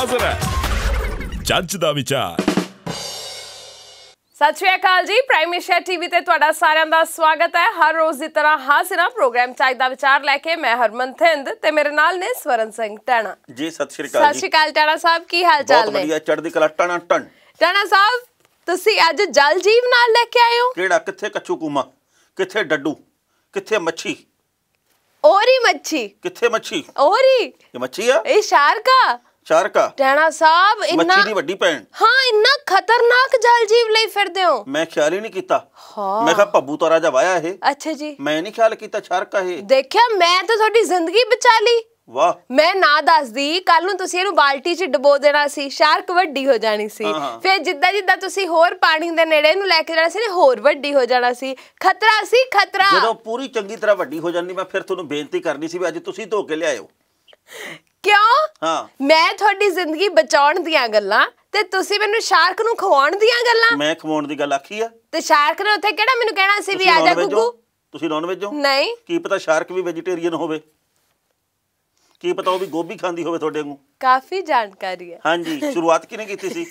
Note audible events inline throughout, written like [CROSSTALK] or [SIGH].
ਹਾਜ਼ਰ ਹੈ ਜੱਜ ਦਾ ਵਿਚਾਰ ਸਤਿ ਸ਼੍ਰੀ ਅਕਾਲ ਜੀ ਪ੍ਰਾਈਮ ਏਸ਼ੀਆ ਟੀਵੀ ਤੇ ਤੁਹਾਡਾ ਸਾਰਿਆਂ ਦਾ ਸਵਾਗਤ ਹੈ ਹਰ ਰੋਜ਼ ਦੀ ਤਰ੍ਹਾਂ ਹਾਜ਼ਰਾਂ ਪ੍ਰੋਗਰਾਮ ਚਾਹੀ ਦਾ ਵਿਚਾਰ ਲੈ ਕੇ ਮੈਂ ਹਰਮਨ ਥਿੰਦ ਤੇ ਮੇਰੇ ਨਾਲ ਨੇ ਸਵਰਨ ਸਿੰਘ ਟਾਣਾ ਜੀ ਸਤਿ ਸ਼੍ਰੀ ਅਕਾਲ ਜੀ ਸਤਿ ਸ਼੍ਰੀ ਅਕਾਲ ਟਾਣਾ ਸਾਹਿਬ ਕੀ ਹਾਲ ਚਾਲ ਨੇ ਬਹੁਤ ਵਧੀਆ ਚੜ੍ਹਦੀ ਕਲਾ ਟਾਣਾ ਟਣ ਟਾਣਾ ਸਾਹਿਬ ਤੁਸੀਂ ਅੱਜ ਜਲ ਜੀਵ ਨਾਲ ਲੈ ਕੇ ਆਏ ਹੋ ਕਿਹੜਾ ਕਿੱਥੇ ਕੱਚੂ ਕੁਮਾ ਕਿੱਥੇ ਡੱਡੂ ਕਿੱਥੇ ਮੱਛੀ ਔਰੀ ਮੱਛੀ ਕਿੱਥੇ ਮੱਛੀ ਔਰੀ ਇਹ ਮੱਛੀ ਆ ਇਹ ਸ਼ਾਰਕਾ ਸ਼ਾਰਕਾ ਟੈਣਾ ਸਾਹਿਬ ਇੰਨਾ ਮੱਛੀ ਦੀ ਵੱਡੀ ਭੈਣ ਹਾਂ ਇੰਨਾ ਖਤਰਨਾਕ ਜਲ ਜੀਵ ਲਈ ਫਿਰਦੇ ਹੋ ਮੈਂ ਖਿਆਲ ਹੀ ਨਹੀਂ ਕੀਤਾ ਹਾਂ ਮੈਂ ਕਿਹਾ ਭੱਬੂ ਤਾਰਾ ਜਾ ਵਾਇਆ ਇਹ ਅੱਛਾ ਜੀ ਮੈਂ ਨਹੀਂ ਖਿਆਲ ਕੀਤਾ ਸ਼ਾਰਕਾ ਇਹ ਦੇਖਿਆ ਮੈਂ ਤਾਂ ਤੁਹਾਡੀ ਜ਼ਿੰਦਗੀ ਬਚਾ ਲਈ ਵਾਹ ਮੈਂ ਨਾ ਦੱਸਦੀ ਕੱਲ ਨੂੰ ਤੁਸੀਂ ਇਹਨੂੰ ਬਾਲਟੀ 'ਚ ਡਬੋ ਦੇਣਾ ਸੀ ਸ਼ਾਰਕ ਵੱਡੀ ਹੋ ਜਾਣੀ ਸੀ ਫਿਰ ਜਿੱਦਾਂ ਜਿੱਦਾਂ ਤੁਸੀਂ ਹੋਰ ਪਾਣੀ ਦੇ ਨੇੜੇ ਇਹਨੂੰ ਲੈ ਕੇ ਜਾਣਾ ਸੀ ਇਹ ਹੋਰ ਵੱਡੀ ਹੋ ਜਾਣਾ ਸੀ ਖਤਰਾ ਸੀ ਖਤਰਾ ਜਦੋਂ ਪੂਰੀ ਚੰਗੀ ਤਰ੍ਹਾਂ ਵੱਡੀ ਹੋ ਜਾਣੀ ਮੈਂ ਫਿਰ ਤੁਹਾਨੂੰ ਬੇਨਤੀ ਕਰਨੀ ਸੀ ਵੀ ਅੱਜ ਤੁਸੀਂ ਧੋ ਕੇ ਲਿਆਇਓ ਕਿਉਂ ਹਾਂ ਮੈਂ ਤੁਹਾਡੀ ਜ਼ਿੰਦਗੀ ਬਚਾਉਣ ਦੀਆਂ ਗੱਲਾਂ ਤੇ ਤੁਸੀਂ ਮੈਨੂੰ ਸ਼ਾਰਕ ਨੂੰ ਖਵਾਉਣ ਦੀਆਂ ਗੱਲਾਂ ਮੈਂ ਖਵਾਉਣ ਦੀ ਗੱਲ ਆਖੀ ਆ ਤੇ ਸ਼ਾਰਕ ਨੇ ਉੱਥੇ ਕਿਹੜਾ ਮੈਨੂੰ ਕਹਿਣਾ ਸੀ ਵੀ ਆ ਜਾ ਗੁੱਗੂ ਤੁਸੀਂ ਨੌਨ ਵਿੱਚੋਂ ਨਹੀਂ ਕੀ ਪਤਾ ਸ਼ਾਰਕ ਵੀ ਵੈਜੀਟੇਰੀਅਨ ਹੋਵੇ ਕੀ ਪਤਾ ਉਹ ਵੀ ਗੋਭੀ ਖਾਂਦੀ ਹੋਵੇ ਤੁਹਾਡੇ ਵਾਂਗੂ ਕਾਫੀ ਜਾਣਕਾਰੀ ਹੈ ਹਾਂਜੀ ਸ਼ੁਰੂਆਤ ਕਿਨੇ ਕੀਤੀ ਸੀ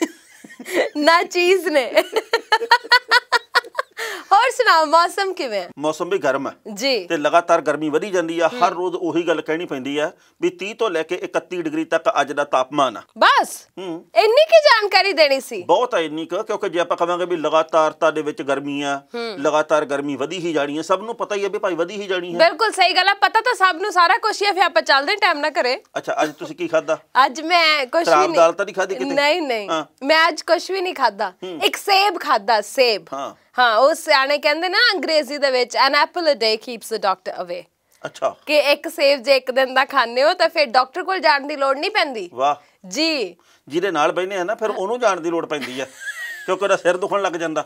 ਨਾ ਚੀਜ਼ ਨੇ ਹੋਰ ਸੁਣਾਓ ਮੌਸਮ ਕਿਵੇਂ ਹੈ ਮੌਸਮ ਵੀ ਗਰਮ ਹੈ ਜੀ ਤੇ ਲਗਾਤਾਰ ਗਰਮੀ ਵਧੀ ਜਾਂਦੀ ਆ ਹਰ ਰੋਜ਼ ਉਹੀ ਗੱਲ ਕਹਿਣੀ ਪੈਂਦੀ ਆ ਵੀ 30 ਤੋਂ ਲੈ ਕੇ 31 ਡਿਗਰੀ ਤੱਕ ਅੱਜ ਦਾ ਤਾਪਮਾਨ ਆ ਬਸ ਹੂੰ ਇੰਨੀ ਕੀ ਜਾਣਕਾਰੀ ਦੇਣੀ ਸੀ ਬਹੁਤ ਹੈ ਇੰਨੀ ਕਿਉਂਕਿ ਜੇ ਆਪਾਂ ਕਹਾਂਗੇ ਵੀ ਲਗਾਤਾਰਤਾ ਦੇ ਵਿੱਚ ਗਰਮੀ ਆ ਲਗਾਤਾਰ ਗਰਮੀ ਵਧੀ ਹੀ ਜਾਣੀ ਹੈ ਸਭ ਨੂੰ ਪਤਾ ਹੀ ਹੈ ਵੀ ਭਾਈ ਵਧੀ ਹੀ ਜਾਣੀ ਹੈ ਬਿਲਕੁਲ ਸਹੀ ਗੱਲ ਆ ਪਤਾ ਤਾਂ ਸਭ ਨੂੰ ਸਾਰਾ ਕੁਝ ਹੀ ਹੈ ਫਿਰ ਆਪਾਂ ਚੱਲਦੇ ਟਾਈਮ ਨਾ ਕਰੇ ਅੱਛਾ ਅੱਜ ਤੁਸੀਂ ਕੀ ਖਾਦਾ ਅੱਜ ਮੈਂ ਕੁਝ ਵੀ ਨਹੀਂ ਦਾਲ ਤਾਂ ਨਹੀਂ ਖਾਦੀ ਕਿਤੇ ਨਹੀਂ ਨਹੀਂ ਮੈਂ ਅੱਜ ਕੁਝ ਵੀ ਨਹੀਂ ਖਾਦਾ ਇੱਕ ਸੇਬ ਖਾਦਾ ਸੇਬ ਹਾਂ ਹਾਂ ਉਹ ਸਿਆਣੇ ਕਹਿੰਦੇ ਨਾ ਅੰਗਰੇਜ਼ੀ ਦੇ ਵਿੱਚ an apple a day keeps a doctor away ਅੱਛਾ ਕਿ ਇੱਕ ਸੇਬ ਜੇ ਇੱਕ ਦਿਨ ਦਾ ਖਾਣੇ ਹੋ ਤਾਂ ਫਿਰ ਡਾਕਟਰ ਕੋਲ ਜਾਣ ਦੀ ਲੋੜ ਨਹੀਂ ਪੈਂਦੀ ਵਾਹ ਜੀ ਜਿਹਦੇ ਨਾਲ ਬੈਨੇ ਆ ਨਾ ਫਿਰ ਉਹਨੂੰ ਜਾਣ ਦੀ ਲੋੜ ਪੈਂਦੀ ਆ ਕਿਉਂਕਿ ਉਹਦਾ ਸਿਰ ਦੁਖਣ ਲੱਗ ਜਾਂਦਾ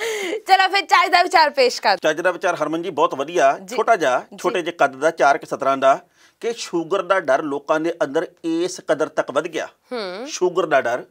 ਚਲੋ ਫਿਰ ਚਾਹ ਦਾ ਵਿਚਾਰ ਪੇਸ਼ ਕਰ ਚਾਹ ਦਾ ਵਿਚਾਰ ਹਰਮਨ ਜੀ ਬਹੁਤ ਵਧੀਆ ਛੋਟਾ ਜਿਹਾ ਛੋਟੇ ਜਿਹੇ ਕੱਦ ਦਾ 4 ਕਿ 17 ਦਾ ਕਿ ਸ਼ੂਗਰ ਦਾ ਡਰ ਲੋਕਾਂ ਦੇ ਅੰਦਰ ਇਸ ਕਦਰ ਤੱਕ ਵੱਧ ਗਿਆ ਹੂੰ ਸ਼ੂਗਰ ਦਾ ਡਰ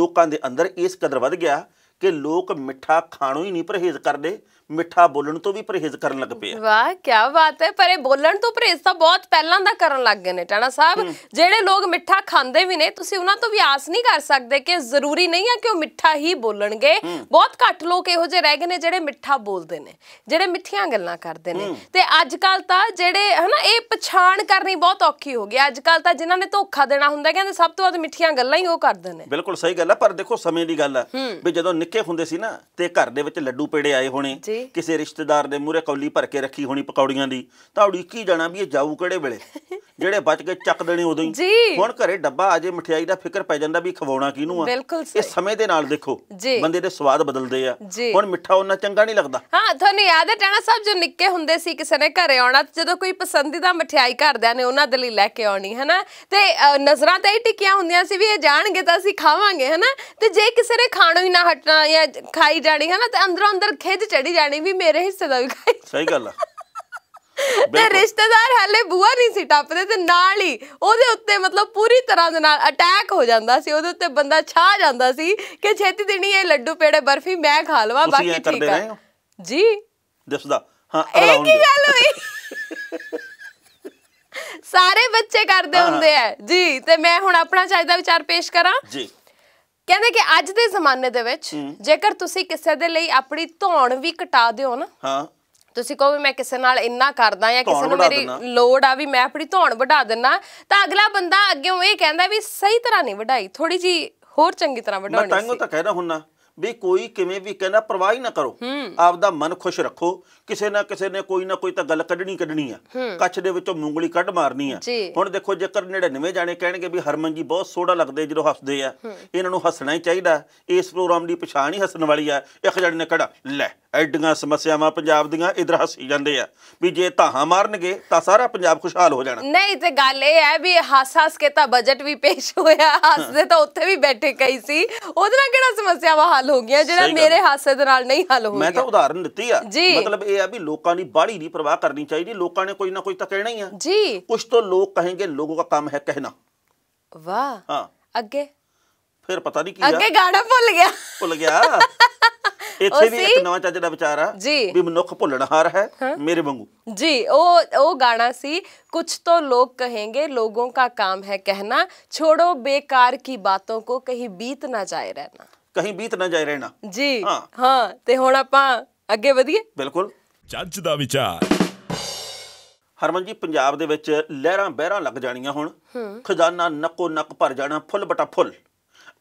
ਲੋਕਾਂ ਦੇ ਅੰਦਰ ਇਸ ਕਦਰ ਵੱਧ ਗਿਆ ਕਿ ਲੋਕ ਮਿੱਠਾ ਖਾਣੋਂ ਹੀ ਨਹੀਂ ਪਰਹੇਜ਼ ਕਰਦੇ ਮਿੱਠਾ ਬੋਲਣ ਤੋਂ ਵੀ ਪਰਹੇਜ਼ ਕਰਨ ਲੱਗ ਪਏ ਵਾਹ ਕੀ ਬਾਤ ਹੈ ਪਰ ਇਹ ਬੋਲਣ ਤੋਂ ਪਰਹੇਜ਼ ਤਾਂ ਬਹੁਤ ਪਹਿਲਾਂ ਦਾ ਕਰਨ ਲੱਗ ਗਏ ਨੇ ਟਾਣਾ ਸਾਹਿਬ ਜਿਹੜੇ ਲੋਕ ਮਿੱਠਾ ਖਾਂਦੇ ਵੀ ਨੇ ਤੁਸੀਂ ਉਹਨਾਂ ਤੋਂ ਵੀ ਆਸ ਨਹੀਂ ਕਰ ਸਕਦੇ ਕਿ ਜ਼ਰੂਰੀ ਨਹੀਂ ਹੈ ਕਿ ਉਹ ਮਿੱਠਾ ਹੀ ਬੋਲਣਗੇ ਬਹੁਤ ਘੱਟ ਲੋਕ ਇਹੋ ਜਿਹੇ ਰਹਿ ਗਏ ਨੇ ਜਿਹੜੇ ਮਿੱਠਾ ਬੋਲਦੇ ਨੇ ਜਿਹੜੇ ਮਿੱਠੀਆਂ ਗੱਲਾਂ ਕਰਦੇ ਨੇ ਤੇ ਅੱਜ ਕੱਲ ਤਾਂ ਜਿਹੜੇ ਹਨਾ ਇਹ ਪਛਾਣ ਕਰਨੀ ਬਹੁਤ ਔਖੀ ਹੋ ਗਈ ਅੱਜ ਕੱਲ ਤਾਂ ਜਿਨ੍ਹਾਂ ਨੇ ਧੋਖਾ ਦੇਣਾ ਹੁੰਦਾ ਕਹਿੰਦੇ ਸਭ ਤੋਂ ਵੱਧ ਮਿੱਠੀਆਂ ਗੱਲਾਂ ਹੀ ਉਹ ਕਰਦੇ ਨੇ ਬਿਲਕੁਲ ਸਹੀ ਗੱਲ ਹੈ ਪਰ ਦੇਖੋ ਸਮੇਂ ਦੀ ਗੱਲ ਹੈ ਵੀ ਜਦੋਂ ਨਿੱਕੇ ਹੁੰਦੇ ਸੀ ਨਾ ਤੇ ਘਰ ਦੇ ਵਿੱਚ ਲੱਡੂ ਪੇੜੇ ਆਏ ਹੋਣੇ ਕਿਸੇ ਰਿਸ਼ਤੇਦਾਰ ਦੇ ਮੂਹਰੇ ਕੌਲੀ ਭਰ ਕੇ ਰੱਖੀ ਹੋਣੀ ਪਕੌੜੀਆਂ ਦੀ ਤਾਂ ਉਡੀਕੀ ਜਾਣਾ ਵੀ ਇਹ ਜਾਊ ਕਿਹੜੇ ਵੇਲੇ [LAUGHS] ਜਿਹੜੇ ਬਚ ਕੇ ਚੱਕ ਦੇਣੇ ਉਦੋਂ ਹੀ ਹੁਣ ਘਰੇ ਡੱਬਾ ਆ ਜੇ ਮਠਿਆਈ ਦਾ ਫਿਕਰ ਪੈ ਜਾਂਦਾ ਵੀ ਖਵਾਉਣਾ ਕਿਹਨੂੰ ਆ ਇਹ ਸਮੇਂ ਦੇ ਨਾਲ ਦੇਖੋ ਬੰਦੇ ਦੇ ਸਵਾਦ ਬਦਲਦੇ ਆ ਹੁਣ ਮਿੱਠਾ ਉਹਨਾਂ ਚੰਗਾ ਨਹੀਂ ਲੱਗਦਾ ਹਾਂ ਤੁਹਾਨੂੰ ਯਾਦ ਹੈ ਟਾਣਾ ਸਾਹਿਬ ਜੋ ਨਿੱਕੇ ਹੁੰਦੇ ਸੀ ਕਿਸੇ ਨੇ ਘਰੇ ਆਉਣਾ ਜਦੋਂ ਕੋਈ ਪਸੰਦੀਦਾ ਮਠਿਆਈ ਘਰਦਿਆਂ ਨੇ ਉਹਨਾਂ ਦੇ ਲਈ ਲੈ ਕੇ ਆਉਣੀ ਹੈਨਾ ਤੇ ਨਜ਼ਰਾਂ ਤੇ ਹੀ ਟਿਕੀਆਂ ਹੁੰਦੀਆਂ ਸੀ ਵੀ ਇਹ ਜਾਣਗੇ ਤਾਂ ਅਸੀਂ ਖਾਵਾਂਗੇ ਹੈਨਾ ਤੇ ਜੇ ਕਿਸੇ ਨੇ ਖਾਣੋ ਹੀ ਨਾ ਹਟਣਾ ਜਾਂ ਖਾਈ ਜਾਣੀ ਹੈਨਾ ਤੇ ਅੰਦਰੋਂ ਅੰਦਰ ਖਿੱਚ ਚੜੀ ਭੈਣੇ ਵੀ ਮੇਰੇ ਹਿੱਸੇ ਦਾ ਵੀ ਖਾਈ ਸਹੀ ਗੱਲ ਆ ਤੇ ਰਿਸ਼ਤੇਦਾਰ ਹਲੇ ਬੂਆ ਨਹੀਂ ਸੀ ਟੱਪਦੇ ਤੇ ਨਾਲ ਹੀ ਉਹਦੇ ਉੱਤੇ ਮਤਲਬ ਪੂਰੀ ਤਰ੍ਹਾਂ ਦੇ ਨਾਲ ਅਟੈਕ ਹੋ ਜਾਂਦਾ ਸੀ ਉਹਦੇ ਉੱਤੇ ਬੰਦਾ ਛਾ ਜਾਂਦਾ ਸੀ ਕਿ ਛੇਤੀ ਦੇਣੀ ਇਹ ਲੱਡੂ ਪੇੜੇ ਬਰਫੀ ਮੈਂ ਖਾ ਲਵਾਂ ਬਾਕੀ ਠੀਕ ਆ ਜੀ ਦੱਸਦਾ ਹਾਂ ਇਹ ਕੀ ਗੱਲ ਹੋਈ ਸਾਰੇ ਬੱਚੇ ਕਰਦੇ ਹੁੰਦੇ ਆ ਜੀ ਤੇ ਮੈਂ ਹੁਣ ਆਪਣਾ ਚਾਹੀਦਾ ਵਿਚਾਰ ਪੇਸ਼ ਕਰਾਂ ਜੀ ਕਹਿੰਦੇ ਕਿ ਅੱਜ ਦੇ ਜ਼ਮਾਨੇ ਦੇ ਵਿੱਚ ਜੇਕਰ ਤੁਸੀਂ ਕਿਸੇ ਦੇ ਲਈ ਆਪਣੀ ਧੌਣ ਵੀ ਘਟਾ ਦਿਓ ਨਾ ਹਾਂ ਤੁਸੀਂ ਕਹੋ ਵੀ ਮੈਂ ਕਿਸੇ ਨਾਲ ਇੰਨਾ ਕਰਦਾ ਜਾਂ ਕਿਸੇ ਨੂੰ ਮੇਰੀ ਲੋੜ ਆ ਵੀ ਮੈਂ ਆਪਣੀ ਧੌਣ ਵਧਾ ਦਿੰਨਾ ਤਾਂ ਅਗਲਾ ਬੰਦਾ ਅੱਗੇ ਉਹ ਇਹ ਕਹਿੰਦਾ ਵੀ ਸਹੀ ਤਰ੍ਹਾਂ ਨਹੀਂ ਵਧਾਈ ਥੋੜੀ ਜੀ ਹੋਰ ਚੰਗੀ ਤਰ੍ਹਾਂ ਵਧਾਉਣੀ ਸੀ ਮੈਂ ਤਾਂ ਉਹ ਤਾਂ ਕਹਿਦਾ ਹੁੰਨਾ ਵੀ ਕੋਈ ਕਿਵੇਂ ਵੀ ਕਹਿੰਦਾ ਪਰਵਾਹ ਹੀ ਨਾ ਕਰੋ ਆਪ ਦਾ ਮਨ ਖੁਸ਼ ਰੱਖੋ ਕਿਸੇ ਨਾ ਕਿਸੇ ਨੇ ਕੋਈ ਨਾ ਕੋਈ ਤਾਂ ਗੱਲ ਕੱਢਣੀ ਕੱਢਣੀ ਆ ਕੱਚ ਦੇ ਵਿੱਚੋਂ ਮੂੰਗਲੀ ਕੱਢ ਮਾਰਨੀ ਆ ਹੁਣ ਦੇਖੋ ਜੇਕਰ 99 ਜਾਣੇ ਕਹਿਣਗੇ ਵੀ ਹਰਮਨ ਜੀ ਬਹੁਤ ਸੋਹਣਾ ਲੱਗਦੇ ਜਦੋਂ ਹੱਸਦੇ ਆ ਇਹਨਾਂ ਨੂੰ ਹੱਸਣਾ ਹੀ ਚਾਹੀਦਾ ਇਸ ਪ੍ਰੋਗਰਾਮ ਦੀ ਪਛਾਣ ਹੀ ਹੱਸਣ ਵਾਲੀ ਆ ਇੱਕ ਜਣ ਨੇ ਕਿਹਾ ਲੈ ਐਡੀਆਂ ਸਮੱਸਿਆਵਾਂ ਪੰਜਾਬ ਦੀਆਂ ਇਧਰ ਹੱਸੀ ਜਾਂਦੇ ਆ ਵੀ ਜੇ ਧਾਹਾਂ ਮਾਰਨਗੇ ਤਾਂ ਸਾਰਾ ਪੰਜਾਬ ਖੁਸ਼ਹਾਲ ਹੋ ਜਾਣਾ ਨਹੀਂ ਤੇ ਗੱਲ ਇਹ ਹੈ ਵੀ ਹੱਸ ਹੱਸ ਕੇ ਤਾਂ ਬਜਟ ਵੀ ਪੇਸ਼ ਹੋਇਆ ਹੱਸਦੇ ਤਾਂ ਉੱਥੇ ਵੀ ਬੈਠੇ ਕਈ ਸੀ ਉਹਦੇ ਨਾਲ ਕਿਹੜਾ ਸਮੱਸਿਆਵਾਂ ਹੱਲ ਹੋ ਗਈਆਂ ਜਿਹੜਾ ਮੇਰੇ ਹਾਸੇ ਦੇ ਨਾਲ ਨਹੀਂ ਹੱਲ ਹੋਈਆਂ ਮੈਂ ਤਾਂ ਉਦਾਹਰਨ ਦਿੱਤੀ ਆ ਮਤਲਬ ਇਹ ਆ ਵੀ ਲੋਕਾਂ ਦੀ ਬਾੜੀ ਨਹੀਂ ਪਰਵਾਹ ਕਰਨੀ ਚਾਹੀਦੀ ਲੋਕਾਂ ਨੇ ਕੋਈ ਨਾ ਕੋਈ ਤਾਂ ਕਹਿਣਾ ਹੀ ਆ ਜੀ ਕੁਝ ਤਾਂ ਲੋਕ ਕਹਿੰਗੇ ਲੋਕੋ ਦਾ ਕੰਮ ਹੈ ਕਹਿਣਾ ਵਾਹ ਹਾਂ ਅੱਗੇ ਫਿਰ ਪਤਾ ਨਹੀਂ ਕੀ ਅੱਗੇ ਗਾਣਾ ਭੁੱਲ ਗਿਆ ਭੁੱਲ ਗਿਆ ਇੱਥੇ ਵੀ ਇੱਕ ਨਵਾਂ ਚੱਜ ਦਾ ਵਿਚਾਰ ਆ ਵੀ ਮਨੁੱਖ ਭੁੱਲਣਹਾਰ ਹੈ ਮੇਰੇ ਵਾਂਗੂ ਜੀ ਉਹ ਉਹ ਗਾਣਾ ਸੀ ਕੁਝ ਤੋਂ ਲੋਕ ਕਹੇਗੇ लोगों ਦਾ ਕੰਮ ਹੈ ਕਹਿਣਾ ਛੋੜੋ ਬੇਕਾਰ ਕੀ ਬਾਤੋਂ ਕੋ ਕਹੀਂ ਬੀਤ ਨਾ ਜਾਏ ਰਹਿਣਾ ਕਹੀਂ ਬੀਤ ਨਾ ਜਾਏ ਰਹਿਣਾ ਜੀ ਹਾਂ ਤੇ ਹੁਣ ਆਪਾਂ ਅੱਗੇ ਵਧੀਏ ਬਿਲਕੁਲ ਚੱਜ ਦਾ ਵਿਚਾਰ ਹਰਮਨ ਜੀ ਪੰਜਾਬ ਦੇ ਵਿੱਚ ਲਹਿਰਾਂ ਬਹਿਰਾਂ ਲੱਗ ਜਾਣੀਆਂ ਹੁਣ ਖਜ਼ਾਨਾ ਨਕੋ ਨਕ ਭਰ ਜਾਣਾ ਫੁੱਲ ਬਟਾ ਫੁੱਲ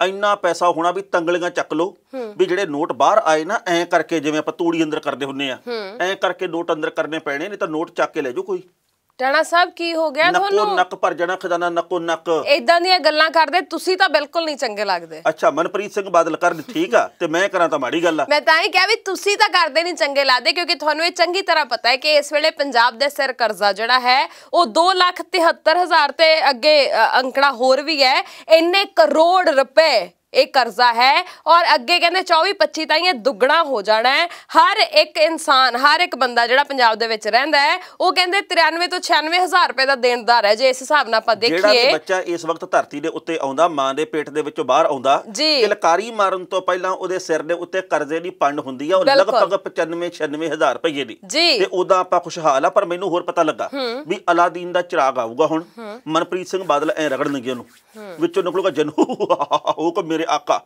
ਇੰਨਾ ਪੈਸਾ ਹੋਣਾ ਵੀ ਤੰਗਲੀਆਂ ਚੱਕ ਲੋ ਵੀ ਜਿਹੜੇ ਨੋਟ ਬਾਹਰ ਆਏ ਨਾ ਐਂ ਕਰਕੇ ਜਿਵੇਂ ਆਪਾਂ ਤੂੜੀ ਅੰਦਰ ਕਰਦੇ ਹੁੰਨੇ ਆ ਐਂ ਕਰਕੇ ਨੋਟ ਅੰਦਰ ਕਰਨੇ ਪੈਣੇ ਨਹੀਂ ਤਾਂ ਨੋਟ ਚੱਕ ਕੇ ਲੈ ਜਾਓ ਕੋਈ ਟਾਣਾ ਸਾਹਿਬ ਕੀ ਹੋ ਗਿਆ ਤੁਹਾਨੂੰ ਨੱਕ ਭਰ ਜਾਣਾ ਖਜ਼ਾਨਾ ਨੱਕੋ ਨੱਕ ਇਦਾਂ ਦੀਆਂ ਗੱਲਾਂ ਕਰਦੇ ਤੁਸੀਂ ਤਾਂ ਬਿਲਕੁਲ ਨਹੀਂ ਚੰਗੇ ਲੱਗਦੇ ਅੱਛਾ ਮਨਪ੍ਰੀਤ ਸਿੰਘ ਬਾਦਲ ਕਰਨ ਠੀਕ ਆ ਤੇ ਮੈਂ ਕਰਾਂ ਤਾਂ ਮਾੜੀ ਗੱਲ ਆ ਮੈਂ ਤਾਂ ਇਹ ਕਿਹਾ ਵੀ ਤੁਸੀਂ ਤਾਂ ਕਰਦੇ ਨਹੀਂ ਚੰਗੇ ਲੱਗਦੇ ਕਿਉਂਕਿ ਤੁਹਾਨੂੰ ਇਹ ਚੰਗੀ ਤਰ੍ਹਾਂ ਪਤਾ ਹੈ ਕਿ ਇਸ ਵੇਲੇ ਪੰਜਾਬ ਦੇ ਸਿਰ ਕਰਜ਼ਾ ਜਿਹੜਾ ਹੈ ਉਹ 273000 ਤੇ ਅੱਗੇ ਅੰਕੜਾ ਹੋਰ ਵੀ ਹੈ ਇੰਨੇ ਕਰੋੜ ਰੁਪਏ ਇਹ ਕਰਜ਼ਾ ਹੈ ਔਰ ਅੱਗੇ ਕਹਿੰਦੇ 24 25 ਤਾਂ ਇਹ ਦੁੱਗਣਾ ਹੋ ਜਾਣਾ ਹੈ ਹਰ ਇੱਕ ਇਨਸਾਨ ਹਰ ਇੱਕ ਬੰਦਾ ਜਿਹੜਾ ਪੰਜਾਬ ਦੇ ਵਿੱਚ ਰਹਿੰਦਾ ਹੈ ਉਹ ਕਹਿੰਦੇ 93 ਤੋਂ 96 ਹਜ਼ਾਰ ਰੁਪਏ ਦਾ ਦੇਣਦਾਰ ਹੈ ਜੇ ਇਸ ਹਿਸਾਬ ਨਾਲ ਆਪਾਂ ਦੇਖੀਏ ਜਿਹੜਾ ਬੱਚਾ ਇਸ ਵਕਤ ਧਰਤੀ ਦੇ ਉੱਤੇ ਆਉਂਦਾ ਮਾਂ ਦੇ ਪੇਟ ਦੇ ਵਿੱਚੋਂ ਬਾਹਰ ਆਉਂਦਾ ਕਿਲਕਾਰੀ ਮਾਰਨ ਤੋਂ ਪਹਿਲਾਂ ਉਹਦੇ ਸਿਰ ਦੇ ਉੱਤੇ ਕਰਜ਼ੇ ਦੀ ਪੰਡ ਹੁੰਦੀ ਆ ਉਹ ਲਗਭਗ 95 96 ਹਜ਼ਾਰ ਰੁਪਏ ਦੀ ਤੇ ਉਹਦਾ ਆਪਾਂ ਖੁਸ਼ਹਾਲ ਆ ਪਰ ਮੈਨੂੰ ਹੋਰ ਪਤਾ ਲੱਗਾ ਵੀ ਅਲਾਦੀਨ ਦਾ ਚਿਰਾਗ ਆਊਗਾ ਹੁਣ ਮਨਪ੍ਰੀਤ ਸਿੰਘ ਬਾਦਲ ਐ ਰਗੜਨਗੇ ਉਹਨੂੰ ਵਿੱਚੋਂ ਨਿਕਲੂਗਾ ਜਨੂ [LAUGHS] ਉਹ ਕੋ ਮੇਰੇ ਮੇਰੇ ਆਕਾ